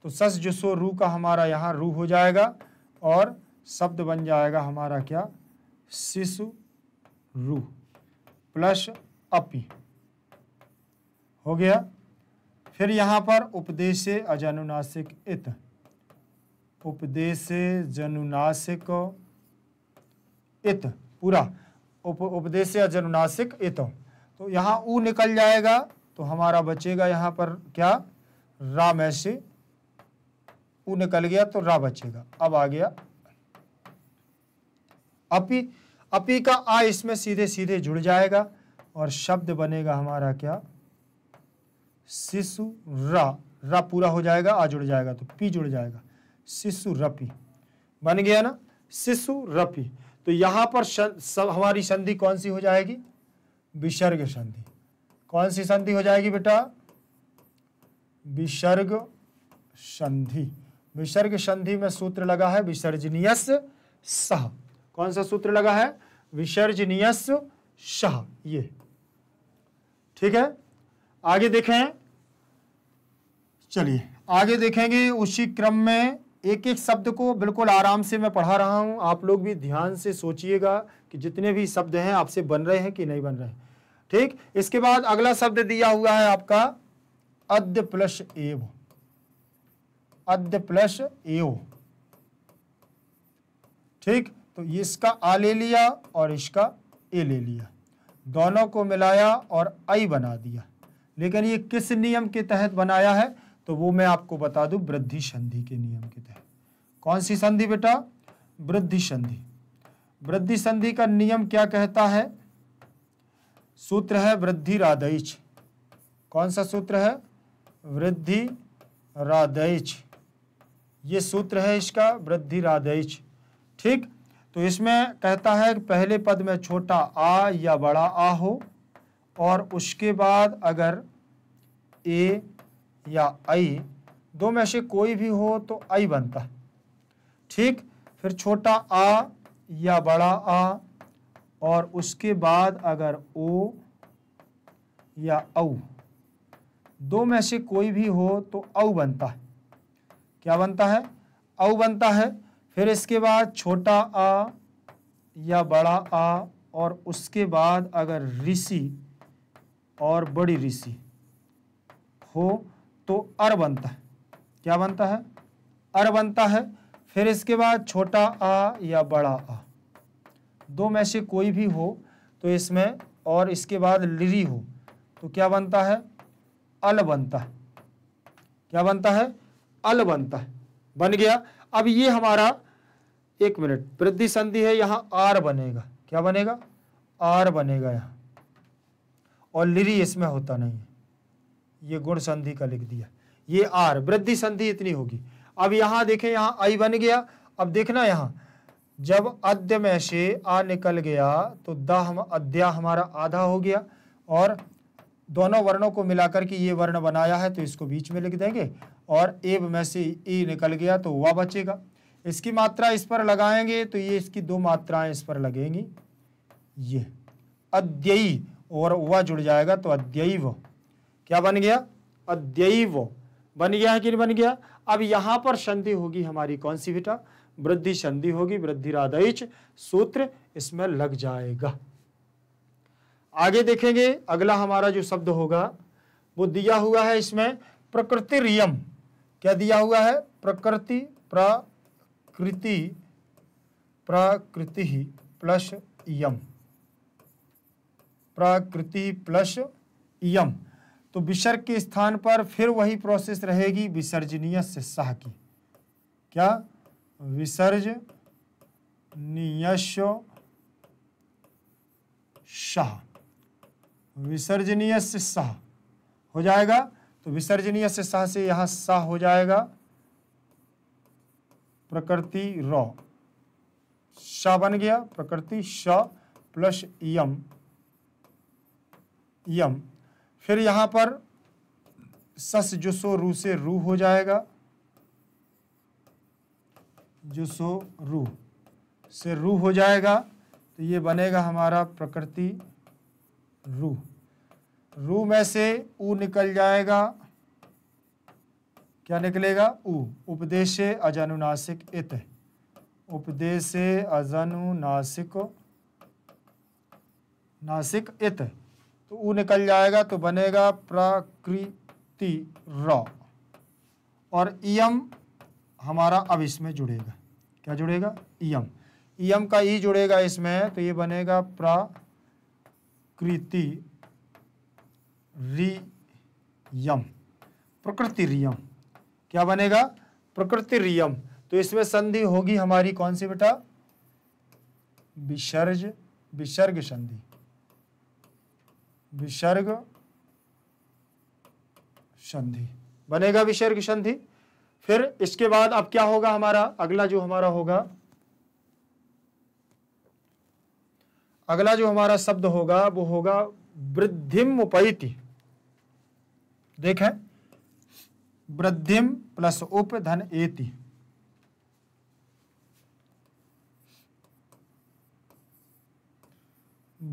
तो सस जुसो रू का हमारा यहाँ रू हो जाएगा और शब्द बन जाएगा हमारा क्या शिशु रू प्लस अपी हो गया फिर यहाँ पर उपदेश अजनुनासिक इत उपदेश जनुनासिक इत पूरा उप उपदेश या जनुनासिक इतम तो यहाँ ऊ निकल जाएगा तो हमारा बचेगा यहाँ पर क्या रा में से ऊ निकल गया तो रा बचेगा अब आ गया अपी अपी का आ इसमें सीधे सीधे जुड़ जाएगा और शब्द बनेगा हमारा क्या शिशु रा रा पूरा हो जाएगा आ जुड़ जाएगा तो पी जुड़ जाएगा शिशु रपी बन गया ना शिशु रपी तो यहां पर सब हमारी संधि कौन सी हो जाएगी विसर्ग संधि कौन सी संधि हो जाएगी बेटा विसर्ग संधि विसर्ग संधि में सूत्र लगा है विसर्जनीयस सह कौन सा सूत्र लगा है विसर्जनीयस सह ये ठीक है आगे देखें चलिए आगे देखेंगे उसी क्रम में एक एक शब्द को बिल्कुल आराम से मैं पढ़ा रहा हूँ आप लोग भी ध्यान से सोचिएगा कि जितने भी शब्द हैं आपसे बन रहे हैं कि नहीं बन रहे ठीक इसके बाद अगला शब्द दिया हुआ है आपका अद्य प्लस एव अद्य प्लस एव ठीक तो इसका आ ले लिया और इसका ए ले लिया दोनों को मिलाया और आई बना दिया लेकिन ये किस नियम के तहत बनाया है तो वो मैं आपको बता दूं वृद्धि संधि के नियम के तहत कौन सी संधि बेटा वृद्धि संधि वृद्धि संधि का नियम क्या कहता है सूत्र है वृद्धि रादैच कौन सा सूत्र है वृद्धि रादैच ये सूत्र है इसका वृद्धि रादैच ठीक तो इसमें कहता है कि पहले पद में छोटा आ या बड़ा आ हो और उसके बाद अगर ए या आई दो में से कोई भी हो तो आई बनता है ठीक फिर छोटा आ या बड़ा आ और उसके बाद अगर ओ या औ दो में से कोई भी हो तो औ बनता है क्या बनता है औ बनता है फिर इसके बाद छोटा आ या बड़ा आ और उसके बाद अगर ऋषि और बड़ी ऋषि हो तो अर बनता है क्या बनता है अर बनता है फिर इसके बाद छोटा आ या बड़ा आ दो में से कोई भी हो तो इसमें और इसके बाद लिरी हो तो क्या बनता है अल बनता है क्या बनता है अल बनता है बन गया अब ये हमारा एक मिनट वृद्धि संधि है यहाँ आर बनेगा क्या बनेगा आर बनेगा यहाँ और लिरी इसमें होता नहीं है ये गुण संधि का लिख दिया ये आर वृद्धि संधि इतनी होगी अब यहाँ देखें यहाँ आई बन गया अब देखना यहाँ जब अद्य में से आ निकल गया तो द हम अध्या हमारा आधा हो गया और दोनों वर्णों को मिलाकर के ये वर्ण बनाया है तो इसको बीच में लिख देंगे और एब में से ई निकल गया तो वह बचेगा इसकी मात्रा इस पर लगाएंगे तो ये इसकी दो मात्राएं इस पर लगेंगी ये अद्ययी और वह जुड़ जाएगा तो अद्ययी क्या बन गया अद्यव बन गया है कि नहीं बन गया अब यहां पर संधि होगी हमारी कौन सी बेटा वृद्धि संधि होगी वृद्धि राधाइच सूत्र इसमें लग जाएगा आगे देखेंगे अगला हमारा जो शब्द होगा वो दिया हुआ है इसमें प्रकृति रियम क्या दिया हुआ है प्रकृति प्रकृति प्रकृति प्लस यम प्रकृति प्लस यम तो विसर्ग के स्थान पर फिर वही प्रोसेस रहेगी विसर्जनीय से सह की क्या विसर्ज नियश शाह विसर्जनीय से सह हो जाएगा तो विसर्जनीय से सह से यहां सह हो जाएगा प्रकृति र शाह बन गया प्रकृति श प्लस यम यम फिर यहाँ पर सस जो सो रू से रू हो जाएगा जो सो रू से रू हो जाएगा तो ये बनेगा हमारा प्रकृति रू रू में से ऊ निकल जाएगा क्या निकलेगा ऊ उपदेश अजनुनासिक इत उपदेश अजनुनासिक नासिक इत तो ऊ निकल जाएगा तो बनेगा प्रकृति रॉ और ईयम हमारा अब इसमें जुड़ेगा क्या जुड़ेगा ईयम ईयम का ई जुड़ेगा इसमें तो ये बनेगा प्रकृति रियम प्रकृति रियम क्या बनेगा प्रकृति रियम तो इसमें संधि होगी हमारी कौन सी बेटा विसर्ज विसर्ग संधि विसर्ग संधि बनेगा विसर्ग संधि फिर इसके बाद अब क्या होगा हमारा अगला जो हमारा होगा अगला जो हमारा शब्द होगा वो होगा वृद्धिम उपैति देखें वृद्धिम प्लस उप धन एति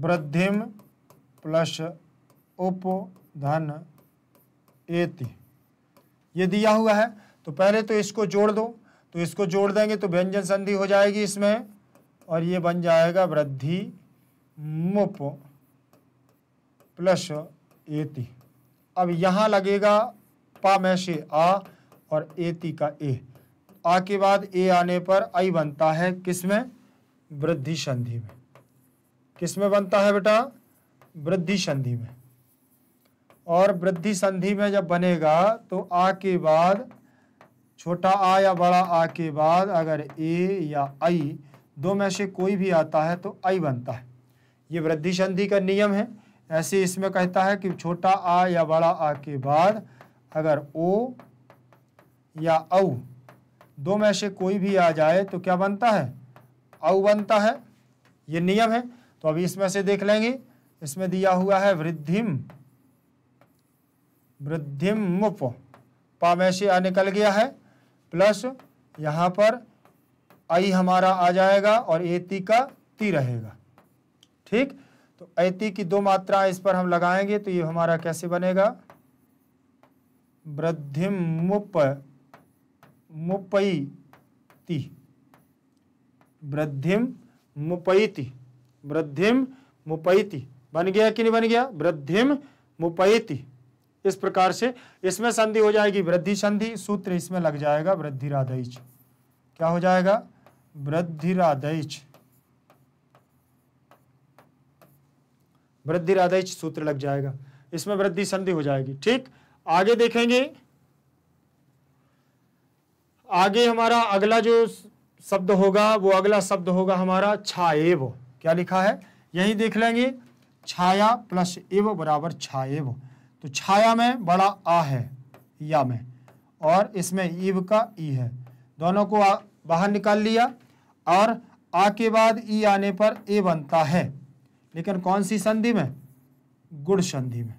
वृद्धिम प्लस उप धन एति ये दिया हुआ है तो पहले तो इसको जोड़ दो तो इसको जोड़ देंगे तो व्यंजन संधि हो जाएगी इसमें और ये बन जाएगा वृद्धि मुप प्लस एति अब यहाँ लगेगा पा में से आ और एति का ए आ के बाद ए आने पर आई बनता है किसमें वृद्धि संधि में किसमें बनता है बेटा वृद्धि संधि में और वृद्धि संधि में जब बनेगा तो आ के बाद छोटा आ या बड़ा आ के बाद अगर ए या आई दो में से कोई भी आता है तो आई बनता है ये वृद्धि संधि का नियम है ऐसे इसमें कहता है कि छोटा आ या बड़ा आ के बाद अगर ओ या औ दो में से कोई भी आ जाए तो क्या बनता है औ बनता है ये नियम है तो अभी इसमें से देख लेंगे इसमें दिया हुआ है वृद्धिम वृद्धिम मुप पा आ निकल गया है प्लस यहाँ पर आई हमारा आ जाएगा और एति का ती रहेगा ठीक तो ऐति की दो मात्रा इस पर हम लगाएंगे तो ये हमारा कैसे बनेगा वृद्धिम मुप ती वृद्धिम मुपैति वृद्धिम मुपैति बन गया कि नहीं बन गया वृद्धिम मुपैति इस प्रकार से इसमें संधि हो जाएगी वृद्धि संधि सूत्र इसमें लग जाएगा राधैच क्या हो जाएगा वृद्धि राधैच सूत्र लग जाएगा इसमें वृद्धि संधि हो जाएगी ठीक आगे देखेंगे आगे हमारा अगला जो शब्द होगा वो अगला शब्द होगा हमारा छाएव क्या लिखा है यही देख लेंगे छाया प्लस एव बराबर छाएव तो छाया में बड़ा आ है या में और इसमें ईव का ई है दोनों को आ, बाहर निकाल लिया और आ के बाद ई आने पर ए बनता है लेकिन कौन सी संधि में गुण संधि में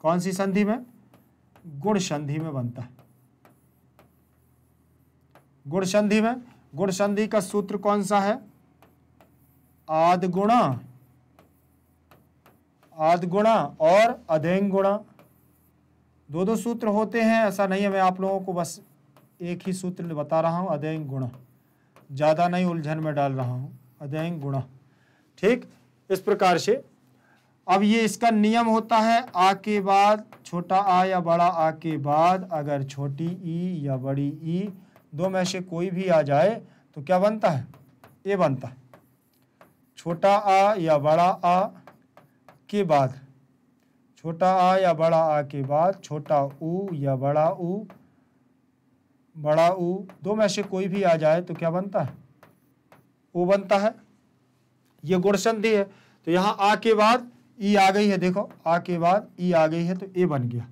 कौन सी संधि में गुण संधि में बनता है गुण संधि में गुण संधि का सूत्र कौन सा है गुणा आदगुणा और अधेंग गुणा दो दो सूत्र होते हैं ऐसा नहीं है मैं आप लोगों को बस एक ही सूत्र बता रहा हूँ अधेंग गुणा ज़्यादा नहीं उलझन में डाल रहा हूँ अधेंग गुणा ठीक इस प्रकार से अब ये इसका नियम होता है आ के बाद छोटा आ या बड़ा आ के बाद अगर छोटी ई या बड़ी ई दो में से कोई भी आ जाए तो क्या बनता है ये बनता है छोटा आ या बड़ा आ के बाद छोटा आ या बड़ा आ के बाद छोटा ऊ या बड़ा ऊ बड़ा ऊ दो में से कोई भी आ जाए तो क्या बनता है ऊ बनता है ये गुणसंधि है तो यहाँ आ के बाद ई आ गई है देखो आ के बाद ई आ गई है तो ए बन गया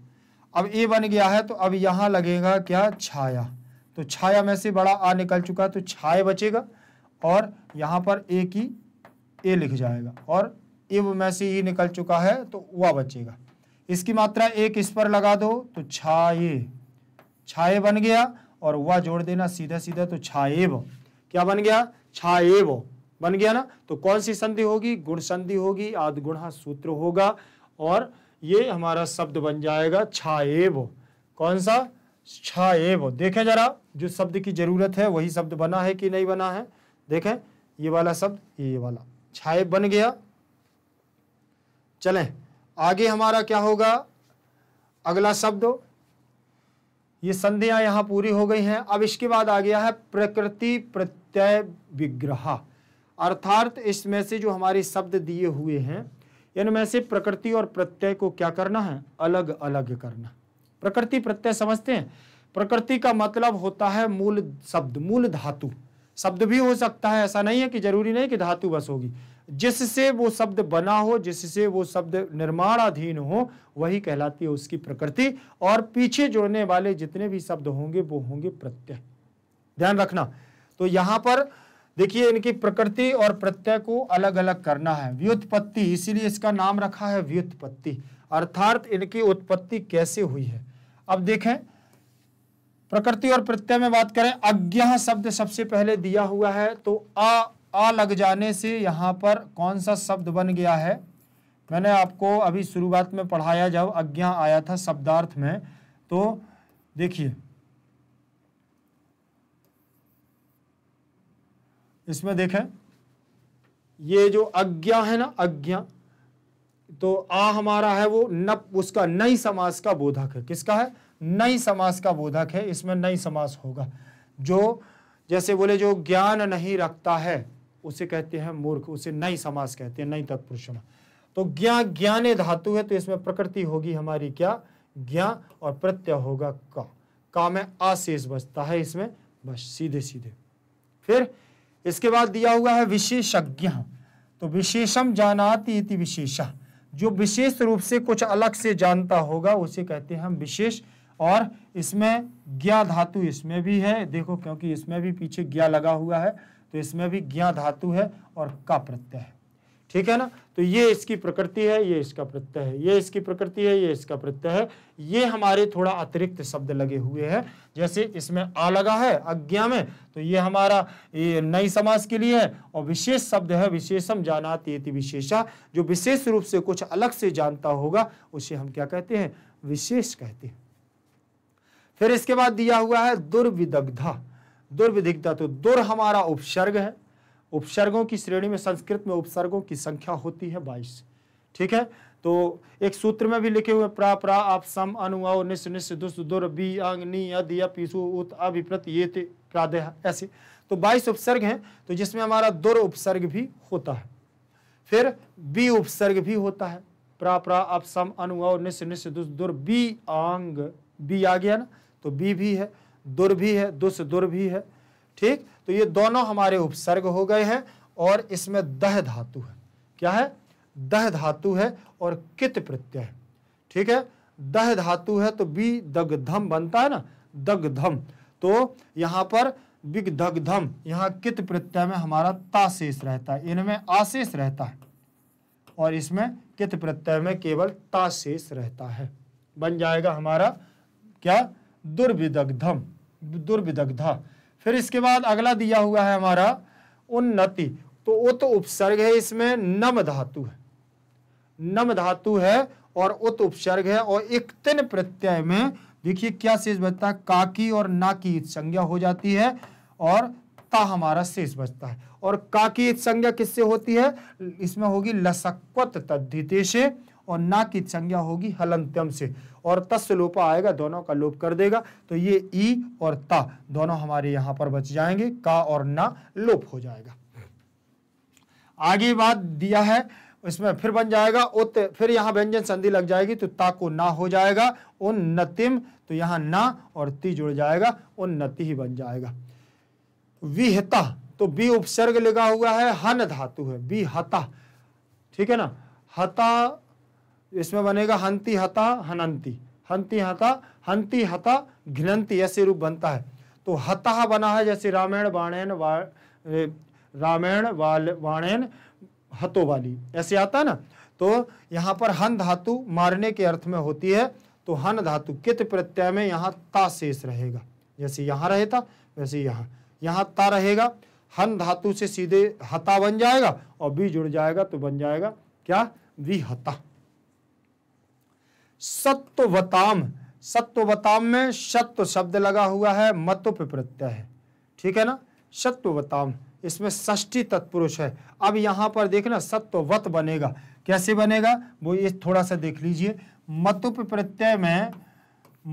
अब ए बन गया है तो अब यहाँ लगेगा क्या छाया तो छाया में से बड़ा आ निकल चुका है तो छाया बचेगा और यहाँ पर ए की ए लिख जाएगा और इव में से ई निकल चुका है तो वह बचेगा इसकी मात्रा एक इस पर लगा दो तो छाए छाए बन गया और वह जोड़ देना सीधा सीधा तो छाएव क्या बन गया छाएव बन गया ना तो कौन सी संधि होगी गुण संधि होगी आदगुणा सूत्र होगा और ये हमारा शब्द बन जाएगा छाएव कौन सा छाएव देखें जरा जो शब्द की जरूरत है वही शब्द बना है कि नहीं बना है देखें ये वाला शब्द ये वाला छाए बन गया चलें आगे हमारा क्या होगा अगला शब्द ये संध्या यहां पूरी हो गई हैं अब इसके बाद आ गया है प्रकृति प्रत्यय विग्रह अर्थात इसमें से जो हमारे शब्द दिए हुए हैं इनमें से प्रकृति और प्रत्यय को क्या करना है अलग अलग करना प्रकृति प्रत्यय समझते हैं प्रकृति का मतलब होता है मूल शब्द मूल धातु शब्द भी हो सकता है ऐसा नहीं है कि जरूरी नहीं कि धातु बस होगी जिससे वो शब्द बना हो जिससे वो शब्द निर्माणाधीन हो वही कहलाती है उसकी प्रकृति और पीछे जोड़ने वाले जितने भी शब्द होंगे वो होंगे प्रत्यय ध्यान रखना तो यहां पर देखिए इनकी प्रकृति और प्रत्यय को अलग अलग करना है व्युत्पत्ति इसीलिए इसका नाम रखा है व्युत्पत्ति अर्थात इनकी उत्पत्ति कैसे हुई है अब देखें प्रकृति और प्रत्यय में बात करें अज्ञा शब्द सबसे पहले दिया हुआ है तो अ आ लग जाने से यहाँ पर कौन सा शब्द बन गया है मैंने आपको अभी शुरुआत में पढ़ाया जब अज्ञा आया था शब्दार्थ में तो देखिए इसमें देखें ये जो अज्ञा है ना अज्ञा तो आ हमारा है वो न उसका नई समास का बोधक है किसका है नई समास का बोधक है इसमें नई समास होगा जो जैसे बोले जो ज्ञान नहीं रखता है उसे कहते हैं मूर्ख उसे नई समास कहते हैं नई तत्पुरुष समास तो ज्ञा ज्ञाने धातु है तो इसमें प्रकृति होगी हमारी क्या ज्ञा और प्रत्यय होगा का का में आशेष बचता है इसमें बस सीधे सीधे फिर इसके बाद दिया हुआ है विशेषज्ञ तो विशेषम जानाती इति विशेष जो विशेष रूप से कुछ अलग से जानता होगा उसे कहते हैं हम विशेष और इसमें ज्ञा धातु इसमें भी है देखो क्योंकि इसमें भी पीछे ज्ञा लगा हुआ है तो इसमें भी ज्ञा धातु है और का प्रत्यय है ठीक है ना तो ये इसकी प्रकृति है ये इसका प्रत्यय है ये इसकी प्रकृति है ये इसका प्रत्यय है ये हमारे थोड़ा अतिरिक्त शब्द लगे हुए हैं जैसे इसमें आ लगा है अज्ञा में तो ये हमारा ये नई समाज के लिए है और विशेष शब्द है विशेषम जाना तेती विशेषा जो विशेष रूप से कुछ अलग से जानता होगा उसे हम क्या कहते हैं विशेष कहते हैं फिर इसके बाद दिया हुआ है दुर्विदग्धा दुर्विधिकता तो दुर हमारा उपसर्ग है उपसर्गों की श्रेणी में संस्कृत में उपसर्गों की संख्या होती है बाईस ठीक है तो एक सूत्र में भी लिखे हुए प्रा प्रा आप सम अनुअ निस निस दुस दुर बी अंग नी उत अभिप्रत ये प्रादेह ऐसे तो बाईस उपसर्ग हैं तो जिसमें हमारा दुर उपसर्ग भी होता है फिर बी उपसर्ग भी होता है प्रा प्रा आप सम अनुअ निस निस दुस दुर बी आंग बी आ गया ना तो बी भी है दुर भी है दुस दुर भी है ठीक तो ये दोनों हमारे उपसर्ग हो गए हैं और इसमें दह धातु है क्या है दह धातु है और कित प्रत्यय है ठीक है दह धातु है तो बी दगधम बनता है ना दगधम तो यहाँ पर बिग दगधम यहाँ कित प्रत्यय में हमारा ताशेष रहता है इनमें आशेष रहता है और इसमें कित प्रत्यय में केवल ताशेष रहता है बन जाएगा हमारा क्या दुर्विदग्धम दुर्विदग्धा फिर इसके बाद अगला दिया हुआ है हमारा उन्नति तो उत तो उपसर्ग है इसमें नम धातु है नम धातु है और उत तो उपसर्ग है और तिन प्रत्यय में देखिए क्या शेष बचता है काकी और ना की संज्ञा हो जाती है और ता हमारा शेष बचता है और काकी संज्ञा किससे होती है इसमें होगी लसक्वत तद्धिते से और ना की संज्ञा होगी हलंत्यम से और तस् से लोपा आएगा दोनों का लोप कर देगा तो ये ई और ता दोनों हमारे यहां पर बच जाएंगे का और ना लोप हो जाएगा आगे बात दिया है इसमें फिर बन जाएगा उत फिर यहां व्यंजन संधि लग जाएगी तो ता को ना हो जाएगा उन नतिम तो यहां ना और ती जुड़ जाएगा उन नति ही बन जाएगा विहता तो बी उपसर्ग लगा हुआ है हन धातु है बी हता ठीक है ना हता इसमें बनेगा हंति हता हनंती हंति हता हंति हता घिनंती ऐसे रूप बनता है तो हता बना है जैसे रामायण वाणेन वा रामायण वाल वाणेन हतो वाली ऐसे आता ना तो यहाँ पर हन धातु मारने के अर्थ में होती है तो हन धातु कित प्रत्यय में यहाँ ता शेष रहेगा जैसे यहाँ रहता वैसे यहाँ यहाँ ता रहेगा हन धातु से सीधे हता बन जाएगा और भी जुड़ जाएगा तो बन जाएगा क्या विहता सत्वताम सत्वताम में सत्व शब्द लगा हुआ है मतुप प्रत्यय है ठीक है ना सत्वताम इसमें षष्ठी तत्पुरुष है अब यहां पर देखना सत्ववत बनेगा कैसे बनेगा वो ये थोड़ा सा देख लीजिए मतुप प्रत्यय में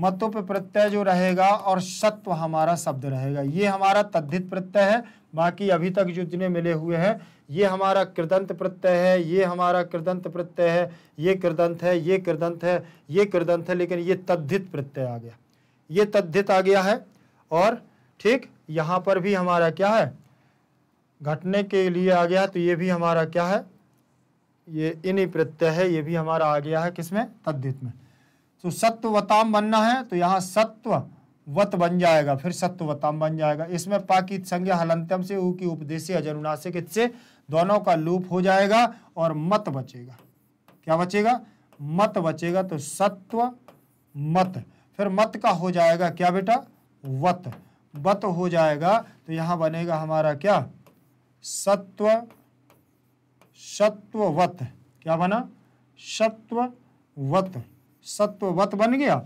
मतुप पे प्रत्यय जो रहेगा और सत्व हमारा शब्द रहेगा ये हमारा तद्धित प्रत्यय है बाकी अभी तक जो जितने मिले हुए हैं ये हमारा कृदंत प्रत्यय है ये हमारा कृदंत प्रत्यय है ये कृदंत है ये कृदंत है ये कृदंत है लेकिन ये तद्धित प्रत्यय आ गया ये तद्धित आ गया है और ठीक यहाँ पर भी हमारा क्या है घटने के लिए आ गया तो ये भी हमारा क्या है ये इन प्रत्यय है ये भी हमारा आ गया है किसमें तद्धित में तो सत्वताम बनना है तो यहाँ सत्व वत बन जाएगा फिर सत्वताम बन जाएगा इसमें पाकित संज्ञा हलंत्यम से ऊ की उपदेशी अजनुनाशिक से दोनों का लूप हो जाएगा और मत बचेगा क्या बचेगा मत बचेगा तो सत्व मत फिर मत का हो जाएगा क्या बेटा वत वत हो जाएगा तो यहां बनेगा हमारा क्या सत्व सत्ववत क्या बना सत्ववत सत्ववत बन गया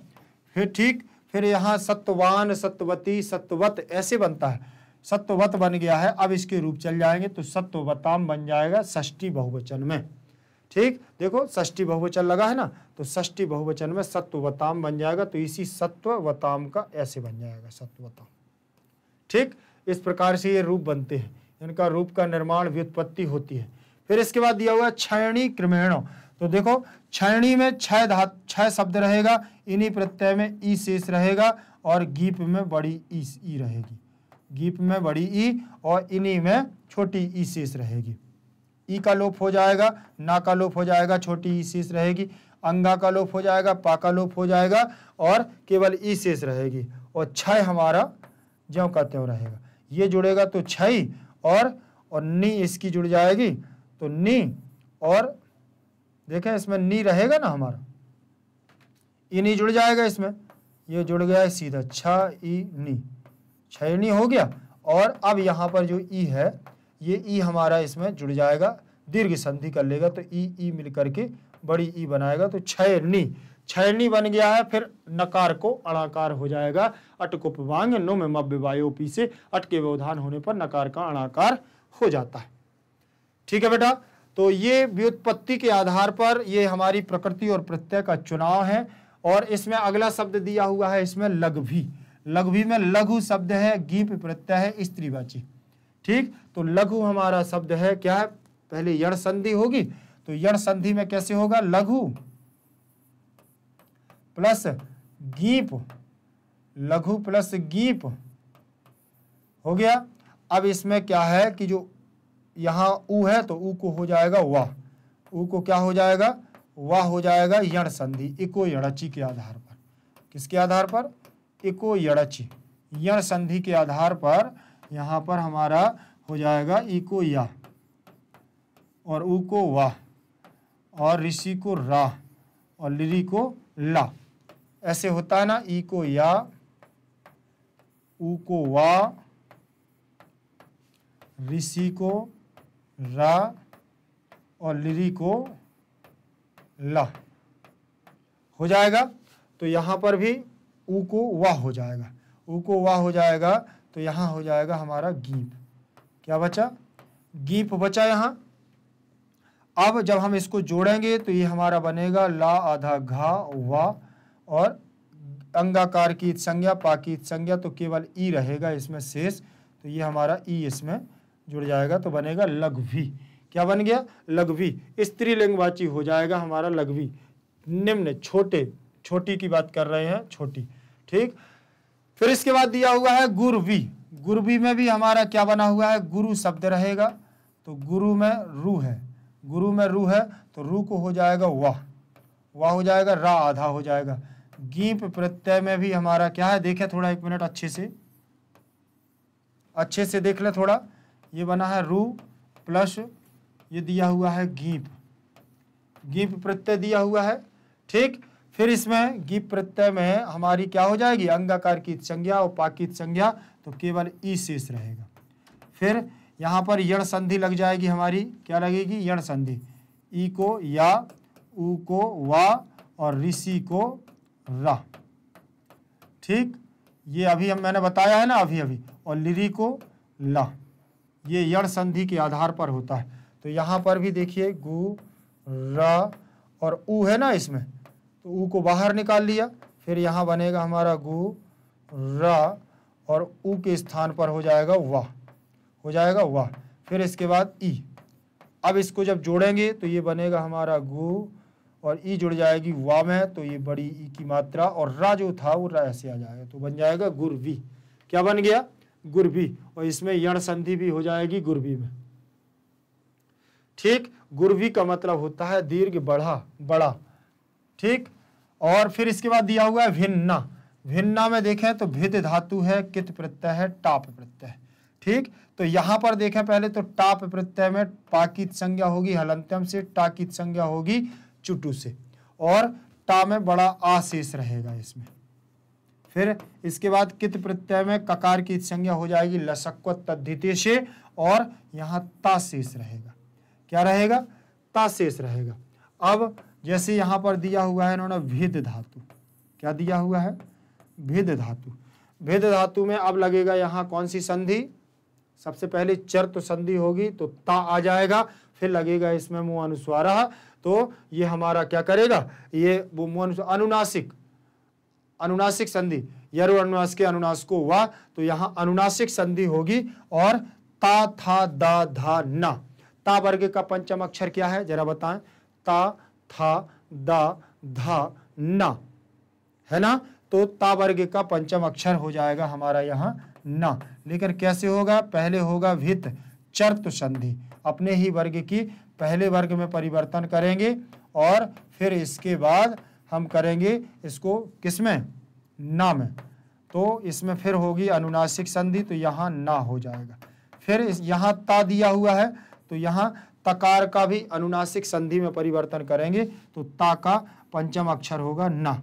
फिर ठीक फिर यहाँ सत्ववान सत्वती सत्ववत ऐसे बनता है सत्ववत बन गया है अब इसके रूप चल जाएंगे तो सत्ववताम बन जाएगा षष्टी बहुवचन में ठीक देखो षष्टी बहुवचन लगा है ना तो षष्टी बहुवचन में सत्ववताम बन जाएगा तो इसी सत्ववताम का ऐसे बन जाएगा सत्वताम ठीक इस प्रकार से ये रूप बनते हैं इनका रूप का निर्माण व्युत्पत्ति होती है फिर इसके बाद दिया हुआ क्षयणी क्रमेण तो देखो छरणी में छह धात छह शब्द रहेगा इन्हीं प्रत्यय में ई शेष रहेगा और गीप में बड़ी ई ई रहेगी गीप में बड़ी ई और इन्हीं में छोटी ई शेष रहेगी ई का लोप हो जाएगा ना का लोप हो जाएगा छोटी ई शेष रहेगी अंगा का लोप हो जाएगा पा का लोप हो जाएगा और केवल ई शेष रहेगी और छय हमारा ज्यो का त्यों रहेगा ये जुड़ेगा तो छई और और नी इसकी जुड़ जाएगी तो नी और देखें इसमें नी रहेगा ना हमारा ई नी जुड़ जाएगा इसमें ये जुड़ गया है सीधा छ ई नी छी हो गया और अब यहाँ पर जो ई है ये ई हमारा इसमें जुड़ जाएगा दीर्घ संधि कर लेगा तो ई ई मिल करके बड़ी ई बनाएगा तो छय नी छैनी बन गया है फिर नकार को अणाकार हो जाएगा नो नुम मव्य वायोपी से अटके व्यवधान होने पर नकार का अणाकार हो जाता है ठीक है बेटा तो ये व्युत्पत्ति के आधार पर ये हमारी प्रकृति और प्रत्यय का चुनाव है और इसमें अगला शब्द दिया हुआ है इसमें लघवी लघवी में लघु शब्द है गीप प्रत्यय है स्त्रीवाची ठीक तो लघु हमारा शब्द है क्या है पहले यण संधि होगी तो यण संधि में कैसे होगा लघु प्लस गीप लघु प्लस गीप हो गया अब इसमें क्या है कि जो यहाँ ऊ है तो ऊ को हो जाएगा वाह ऊ को क्या हो जाएगा वाह हो जाएगा यण संधि इको यड़ची के आधार पर किसके आधार पर इको यड़ची यण संधि के आधार पर यहाँ पर हमारा हो जाएगा इको या और उ को वाह और ऋषि को रा और लिरी को ला ऐसे होता है ना ई को या ऊ को वा ऋषि को रा और लिरी को ला हो जाएगा तो यहाँ पर भी ऊ को वाह हो जाएगा ऊ को वाह हो जाएगा तो यहाँ हो जाएगा हमारा गीप क्या बचा गीप बचा यहाँ अब जब हम इसको जोड़ेंगे तो ये हमारा बनेगा ला आधा घा वा और अंगाकार की संज्ञा पाकित संज्ञा तो केवल ई रहेगा इसमें शेष तो ये हमारा ई इसमें जुड़ जाएगा तो बनेगा लघवी क्या बन गया लघवी स्त्रीलिंगवाची हो जाएगा हमारा लघवी निम्न छोटे छोटी की बात कर रहे हैं छोटी ठीक फिर इसके बाद दिया हुआ है गुरवी गुरवी में भी हमारा क्या बना हुआ है गुरु शब्द रहेगा तो गुरु में रू है गुरु में रू है तो रू को हो जाएगा वाह वाह हो जाएगा रा आधा हो जाएगा गीप प्रत्यय में भी हमारा क्या है देखे थोड़ा एक मिनट अच्छे से अच्छे से देख ले थोड़ा ये बना है रू प्लस ये दिया हुआ है गीप गीप प्रत्यय दिया हुआ है ठीक फिर इसमें गीप प्रत्यय में हमारी क्या हो जाएगी अंगाकार की संज्ञा और पाकित संज्ञा तो केवल ई शेष रहेगा फिर यहाँ पर यण संधि लग जाएगी हमारी क्या लगेगी यण संधि ई को या ऊ को वा और ऋषि को रा ठीक ये अभी हम मैंने बताया है ना अभी अभी और लिरी को ला ये यण संधि के आधार पर होता है तो यहाँ पर भी देखिए गु र और उ है ना इसमें तो ऊ को बाहर निकाल लिया फिर यहाँ बनेगा हमारा गु र और ऊ के स्थान पर हो जाएगा वाह हो जाएगा वाह फिर इसके बाद ई अब इसको जब जोड़ेंगे तो ये बनेगा हमारा गु और ई जुड़ जाएगी वा में तो ये बड़ी ई की मात्रा और रा जो था वो रा ऐसे आ जाएगा तो बन जाएगा गुरवी क्या बन गया गुरबी और इसमें यण संधि भी हो जाएगी गुरबी में ठीक गुरबी का मतलब होता है दीर्घ बढ़ा बड़ा ठीक और फिर इसके बाद दिया हुआ है भिन्ना भिन्ना में देखें तो भिद धातु है कित प्रत्यय है टाप प्रत्यय ठीक तो यहां पर देखें पहले तो टाप प्रत्यय में पाकित संज्ञा होगी हलंत्यम से टाकित संज्ञा होगी चुटू से और टा में बड़ा आशेष रहेगा इसमें फिर इसके बाद कित प्रत्यय में ककार की संज्ञा हो जाएगी लसक तद्धिते से और यहाँ ताशेष रहेगा क्या रहेगा ताशेष रहेगा अब जैसे यहाँ पर दिया हुआ है इन्होंने भिद धातु क्या दिया हुआ है भिद धातु भिद धातु में अब लगेगा यहाँ कौन सी संधि सबसे पहले चर तो संधि होगी तो ता आ जाएगा फिर लगेगा इसमें मुँह अनुस्वार तो ये हमारा क्या करेगा ये वो मुँह अनुनासिक अनुनासिक संधि यरु अनुनास के अनुनास को हुआ तो यहाँ अनुनासिक संधि होगी और ता था दा धा ना ता वर्ग का पंचम अक्षर क्या है जरा बताएं ता था दा धा ना है ना तो ता वर्ग का पंचम अक्षर हो जाएगा हमारा यहाँ ना लेकिन कैसे होगा पहले होगा वित्त चर्त संधि अपने ही वर्ग की पहले वर्ग में परिवर्तन करेंगे और फिर इसके बाद हम करेंगे इसको किस में ना में तो इसमें फिर होगी अनुनासिक संधि तो यहाँ ना हो जाएगा फिर इस यहाँ ता दिया हुआ है तो यहाँ तकार का भी अनुनासिक संधि में परिवर्तन करेंगे तो ता का पंचम अक्षर होगा ना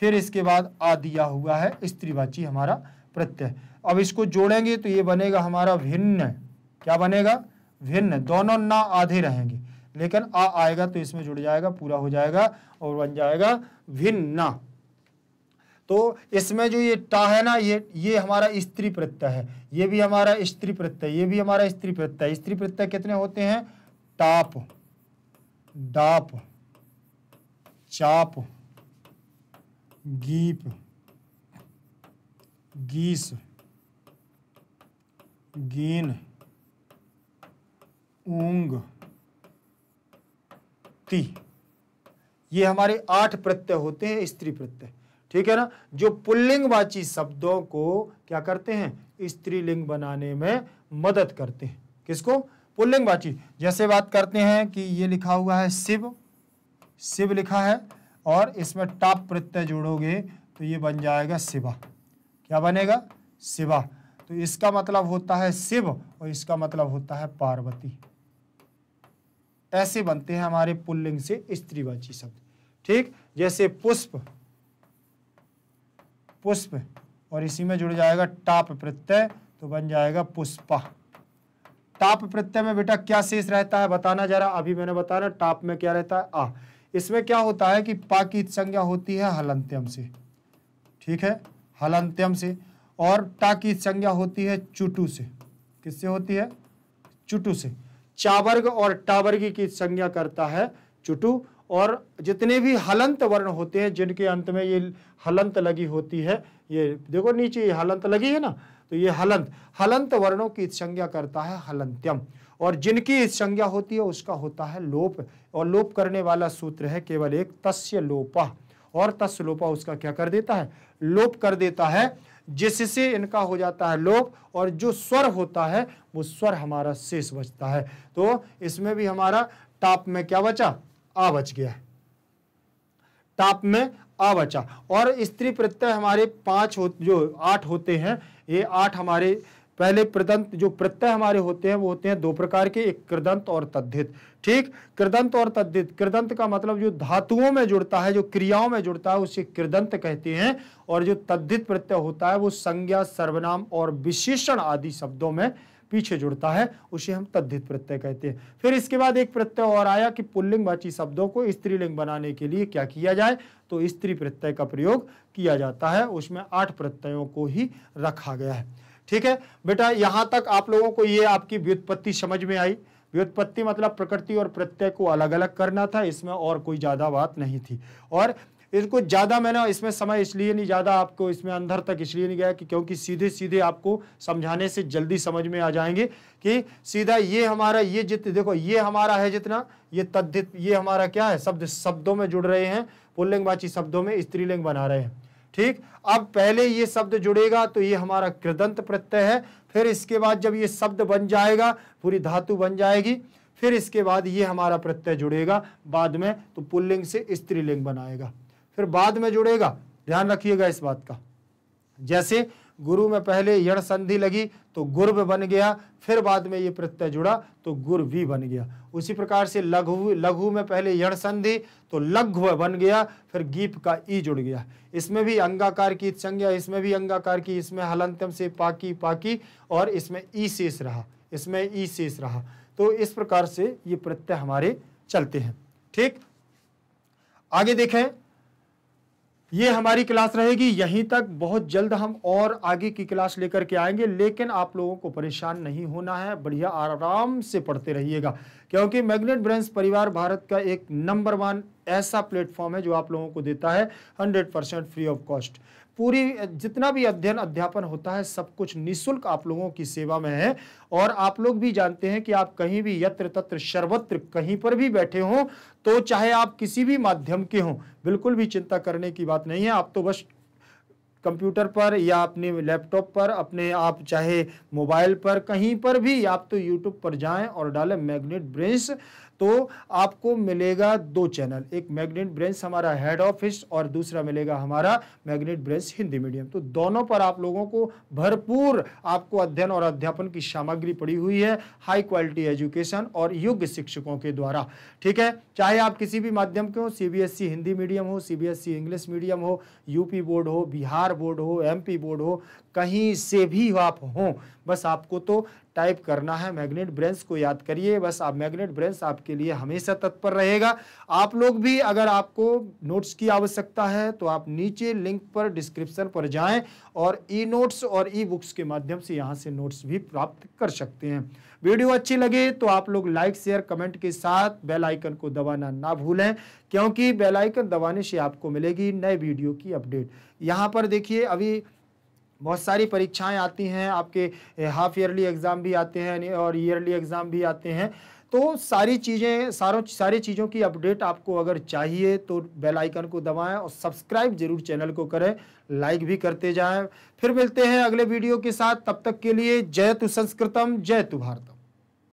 फिर इसके बाद आ दिया हुआ है स्त्रीवाची हमारा प्रत्यय अब इसको जोड़ेंगे तो ये बनेगा हमारा भिन्न क्या बनेगा भिन्न दोनों ना आधे रहेंगे लेकिन आ आएगा तो इसमें जुड़ जाएगा पूरा हो जाएगा और बन जाएगा भिन्ना तो इसमें जो ये टा है ना ये ये हमारा स्त्री प्रत्यय है ये भी हमारा स्त्री प्रत्यय ये भी हमारा स्त्री प्रत्यय स्त्री प्रत्यय कितने होते हैं टाप डाप चाप गीप गीस गीन ऊंग ति ये हमारे आठ प्रत्यय होते हैं स्त्री प्रत्यय ठीक है ना जो पुल्लिंगवाची शब्दों को क्या करते हैं स्त्रीलिंग बनाने में मदद करते हैं किसको पुल्लिंगवाची जैसे बात करते हैं कि ये लिखा हुआ है शिव शिव लिखा है और इसमें टाप प्रत्यय जोड़ोगे तो ये बन जाएगा शिवा क्या बनेगा शिवा तो इसका मतलब होता है शिव और इसका मतलब होता है पार्वती ऐसे बनते हैं हमारे पुल्लिंग से स्त्रीवाची शब्द ठीक जैसे पुष्प पुष्प और इसी में जुड़ जाएगा टाप प्रत्यय तो बन जाएगा पुष्पा टाप प्रत्यय में बेटा क्या शेष रहता है बताना जरा अभी मैंने बताया टाप में क्या रहता है आ इसमें क्या होता है कि पा की संज्ञा होती है हलंत्यम से ठीक है हलंत्यम से और टा की संज्ञा होती है चुटू से किससे होती है चुटू से चावर्ग और टावर्गी की संज्ञा करता है चुटू और जितने भी हलंत वर्ण होते हैं जिनके अंत में ये हलंत लगी होती है ये देखो नीचे ये हलंत लगी है ना तो ये हलंत हलंत वर्णों की संज्ञा करता है हलंत्यम और जिनकी संज्ञा होती है उसका होता है लोप और लोप करने वाला सूत्र है केवल एक तस्य लोपा और तस्य लोपा उसका क्या कर देता है लोप कर देता है जिससे इनका हो जाता है लोप और जो स्वर होता है वो स्वर हमारा शेष बचता है तो इसमें भी हमारा टाप में क्या बचा आ बच गया टाप में आ बचा और स्त्री प्रत्यय हमारे पांच हो जो आठ होते हैं ये आठ हमारे पहले प्रदंत जो प्रत्यय हमारे होते हैं वो होते हैं दो प्रकार के एक कृदंत और तद्धित ठीक कृदंत और तद्धित कृदंत का मतलब जो धातुओं में जुड़ता है जो क्रियाओं में जुड़ता है उसे कृदंत कहते हैं और जो तद्धित प्रत्यय होता है वो संज्ञा सर्वनाम और विशेषण आदि शब्दों में पीछे जुड़ता है उसे हम तद्धित प्रत्यय कहते हैं फिर इसके बाद एक प्रत्यय और आया कि पुल्लिंग बाची शब्दों को स्त्रीलिंग बनाने के लिए क्या किया जाए तो स्त्री प्रत्यय का प्रयोग किया जाता है उसमें आठ प्रत्ययों को ही रखा गया है ठीक है बेटा यहाँ तक आप लोगों को ये आपकी व्युत्पत्ति समझ में आई व्युत्पत्ति मतलब प्रकृति और प्रत्यय को अलग अलग करना था इसमें और कोई ज़्यादा बात नहीं थी और इसको ज़्यादा मैंने इसमें समय इसलिए नहीं ज़्यादा आपको इसमें अंदर तक इसलिए नहीं गया कि क्योंकि सीधे सीधे आपको समझाने से जल्दी समझ में आ जाएंगे कि सीधा ये हमारा ये जित देखो ये हमारा है जितना ये तद्धित ये हमारा क्या है शब्द शब्दों में जुड़ रहे हैं पुल्लिंगवाची शब्दों में स्त्रीलिंग बना रहे हैं ठीक अब पहले ये शब्द जुड़ेगा तो ये हमारा कृदंत प्रत्यय है फिर इसके बाद जब ये शब्द बन जाएगा पूरी धातु बन जाएगी फिर इसके बाद ये हमारा प्रत्यय जुड़ेगा बाद में तो पुल्लिंग से स्त्रीलिंग बनाएगा फिर बाद में जुड़ेगा ध्यान रखिएगा इस बात का जैसे गुरु में पहले यण संधि लगी तो गुर्व बन गया फिर बाद में ये प्रत्यय जुड़ा तो गुर भी बन गया उसी प्रकार से लघु लघु में पहले यण संधि तो लघु बन गया फिर गीप का ई जुड़ गया इसमें भी अंगाकार की संज्ञा इसमें भी अंगाकार की इसमें हलंतम से पाकी पाकी और इसमें ई शेष रहा इसमें ई शेष रहा तो इस प्रकार से ये प्रत्यय हमारे चलते हैं ठीक आगे देखें ये हमारी क्लास रहेगी यहीं तक बहुत जल्द हम और आगे की क्लास लेकर के आएंगे लेकिन आप लोगों को परेशान नहीं होना है बढ़िया आराम से पढ़ते रहिएगा क्योंकि मैग्नेट ब्रेंस परिवार भारत का एक नंबर वन ऐसा प्लेटफॉर्म है जो आप लोगों को देता है hundred percent free of cost पूरी जितना भी अध्ययन अध्यापन होता है सब कुछ निःशुल्क आप लोगों की सेवा में है और आप लोग भी जानते हैं कि आप कहीं भी यत्र तत्र सर्वत्र कहीं पर भी बैठे हों तो चाहे आप किसी भी माध्यम के हों बिल्कुल भी चिंता करने की बात नहीं है आप तो बस कंप्यूटर पर या अपने लैपटॉप पर अपने आप चाहे मोबाइल पर कहीं पर भी आप तो यूट्यूब पर जाएं और डालें मैग्नेट ब्रेंस तो आपको मिलेगा दो चैनल एक मैग्नेट ब्रेंस हमारा हेड ऑफिस और दूसरा मिलेगा हमारा मैग्नेट ब्रेंस हिंदी मीडियम तो दोनों पर आप लोगों को भरपूर आपको अध्ययन और अध्यापन की सामग्री पड़ी हुई है हाई क्वालिटी एजुकेशन और योग्य शिक्षकों के द्वारा ठीक है चाहे आप किसी भी माध्यम के हो सी e हिंदी मीडियम हो सी इंग्लिश मीडियम हो यूपी बोर्ड हो बिहार बोर्ड हो एमपी बोर्ड हो कहीं से भी आप हों बस आपको तो टाइप करना है मैग्नेट ब्रेंस को याद करिए बस आप मैग्नेट ब्रेंस आपके लिए हमेशा तत्पर रहेगा आप लोग भी अगर आपको नोट्स की आवश्यकता है तो आप नीचे लिंक पर डिस्क्रिप्शन पर जाएं और ई नोट्स और ई बुक्स के माध्यम से यहाँ से नोट्स भी प्राप्त कर सकते हैं वीडियो अच्छी लगे तो आप लोग लाइक शेयर कमेंट के साथ बेल आइकन को दबाना ना भूलें क्योंकि बेल आइकन दबाने से आपको मिलेगी नए वीडियो की अपडेट यहाँ पर देखिए अभी बहुत सारी परीक्षाएं आती हैं आपके हाफ ईयरली एग्ज़ाम भी आते हैं और ईयरली एग्ज़ाम भी आते हैं तो सारी चीज़ें सारों सारी चीज़ों की अपडेट आपको अगर चाहिए तो बेल आइकन को दबाएं और सब्सक्राइब जरूर चैनल को करें लाइक भी करते जाएं फिर मिलते हैं अगले वीडियो के साथ तब तक के लिए जय तु संस्कृतम जय तु भारत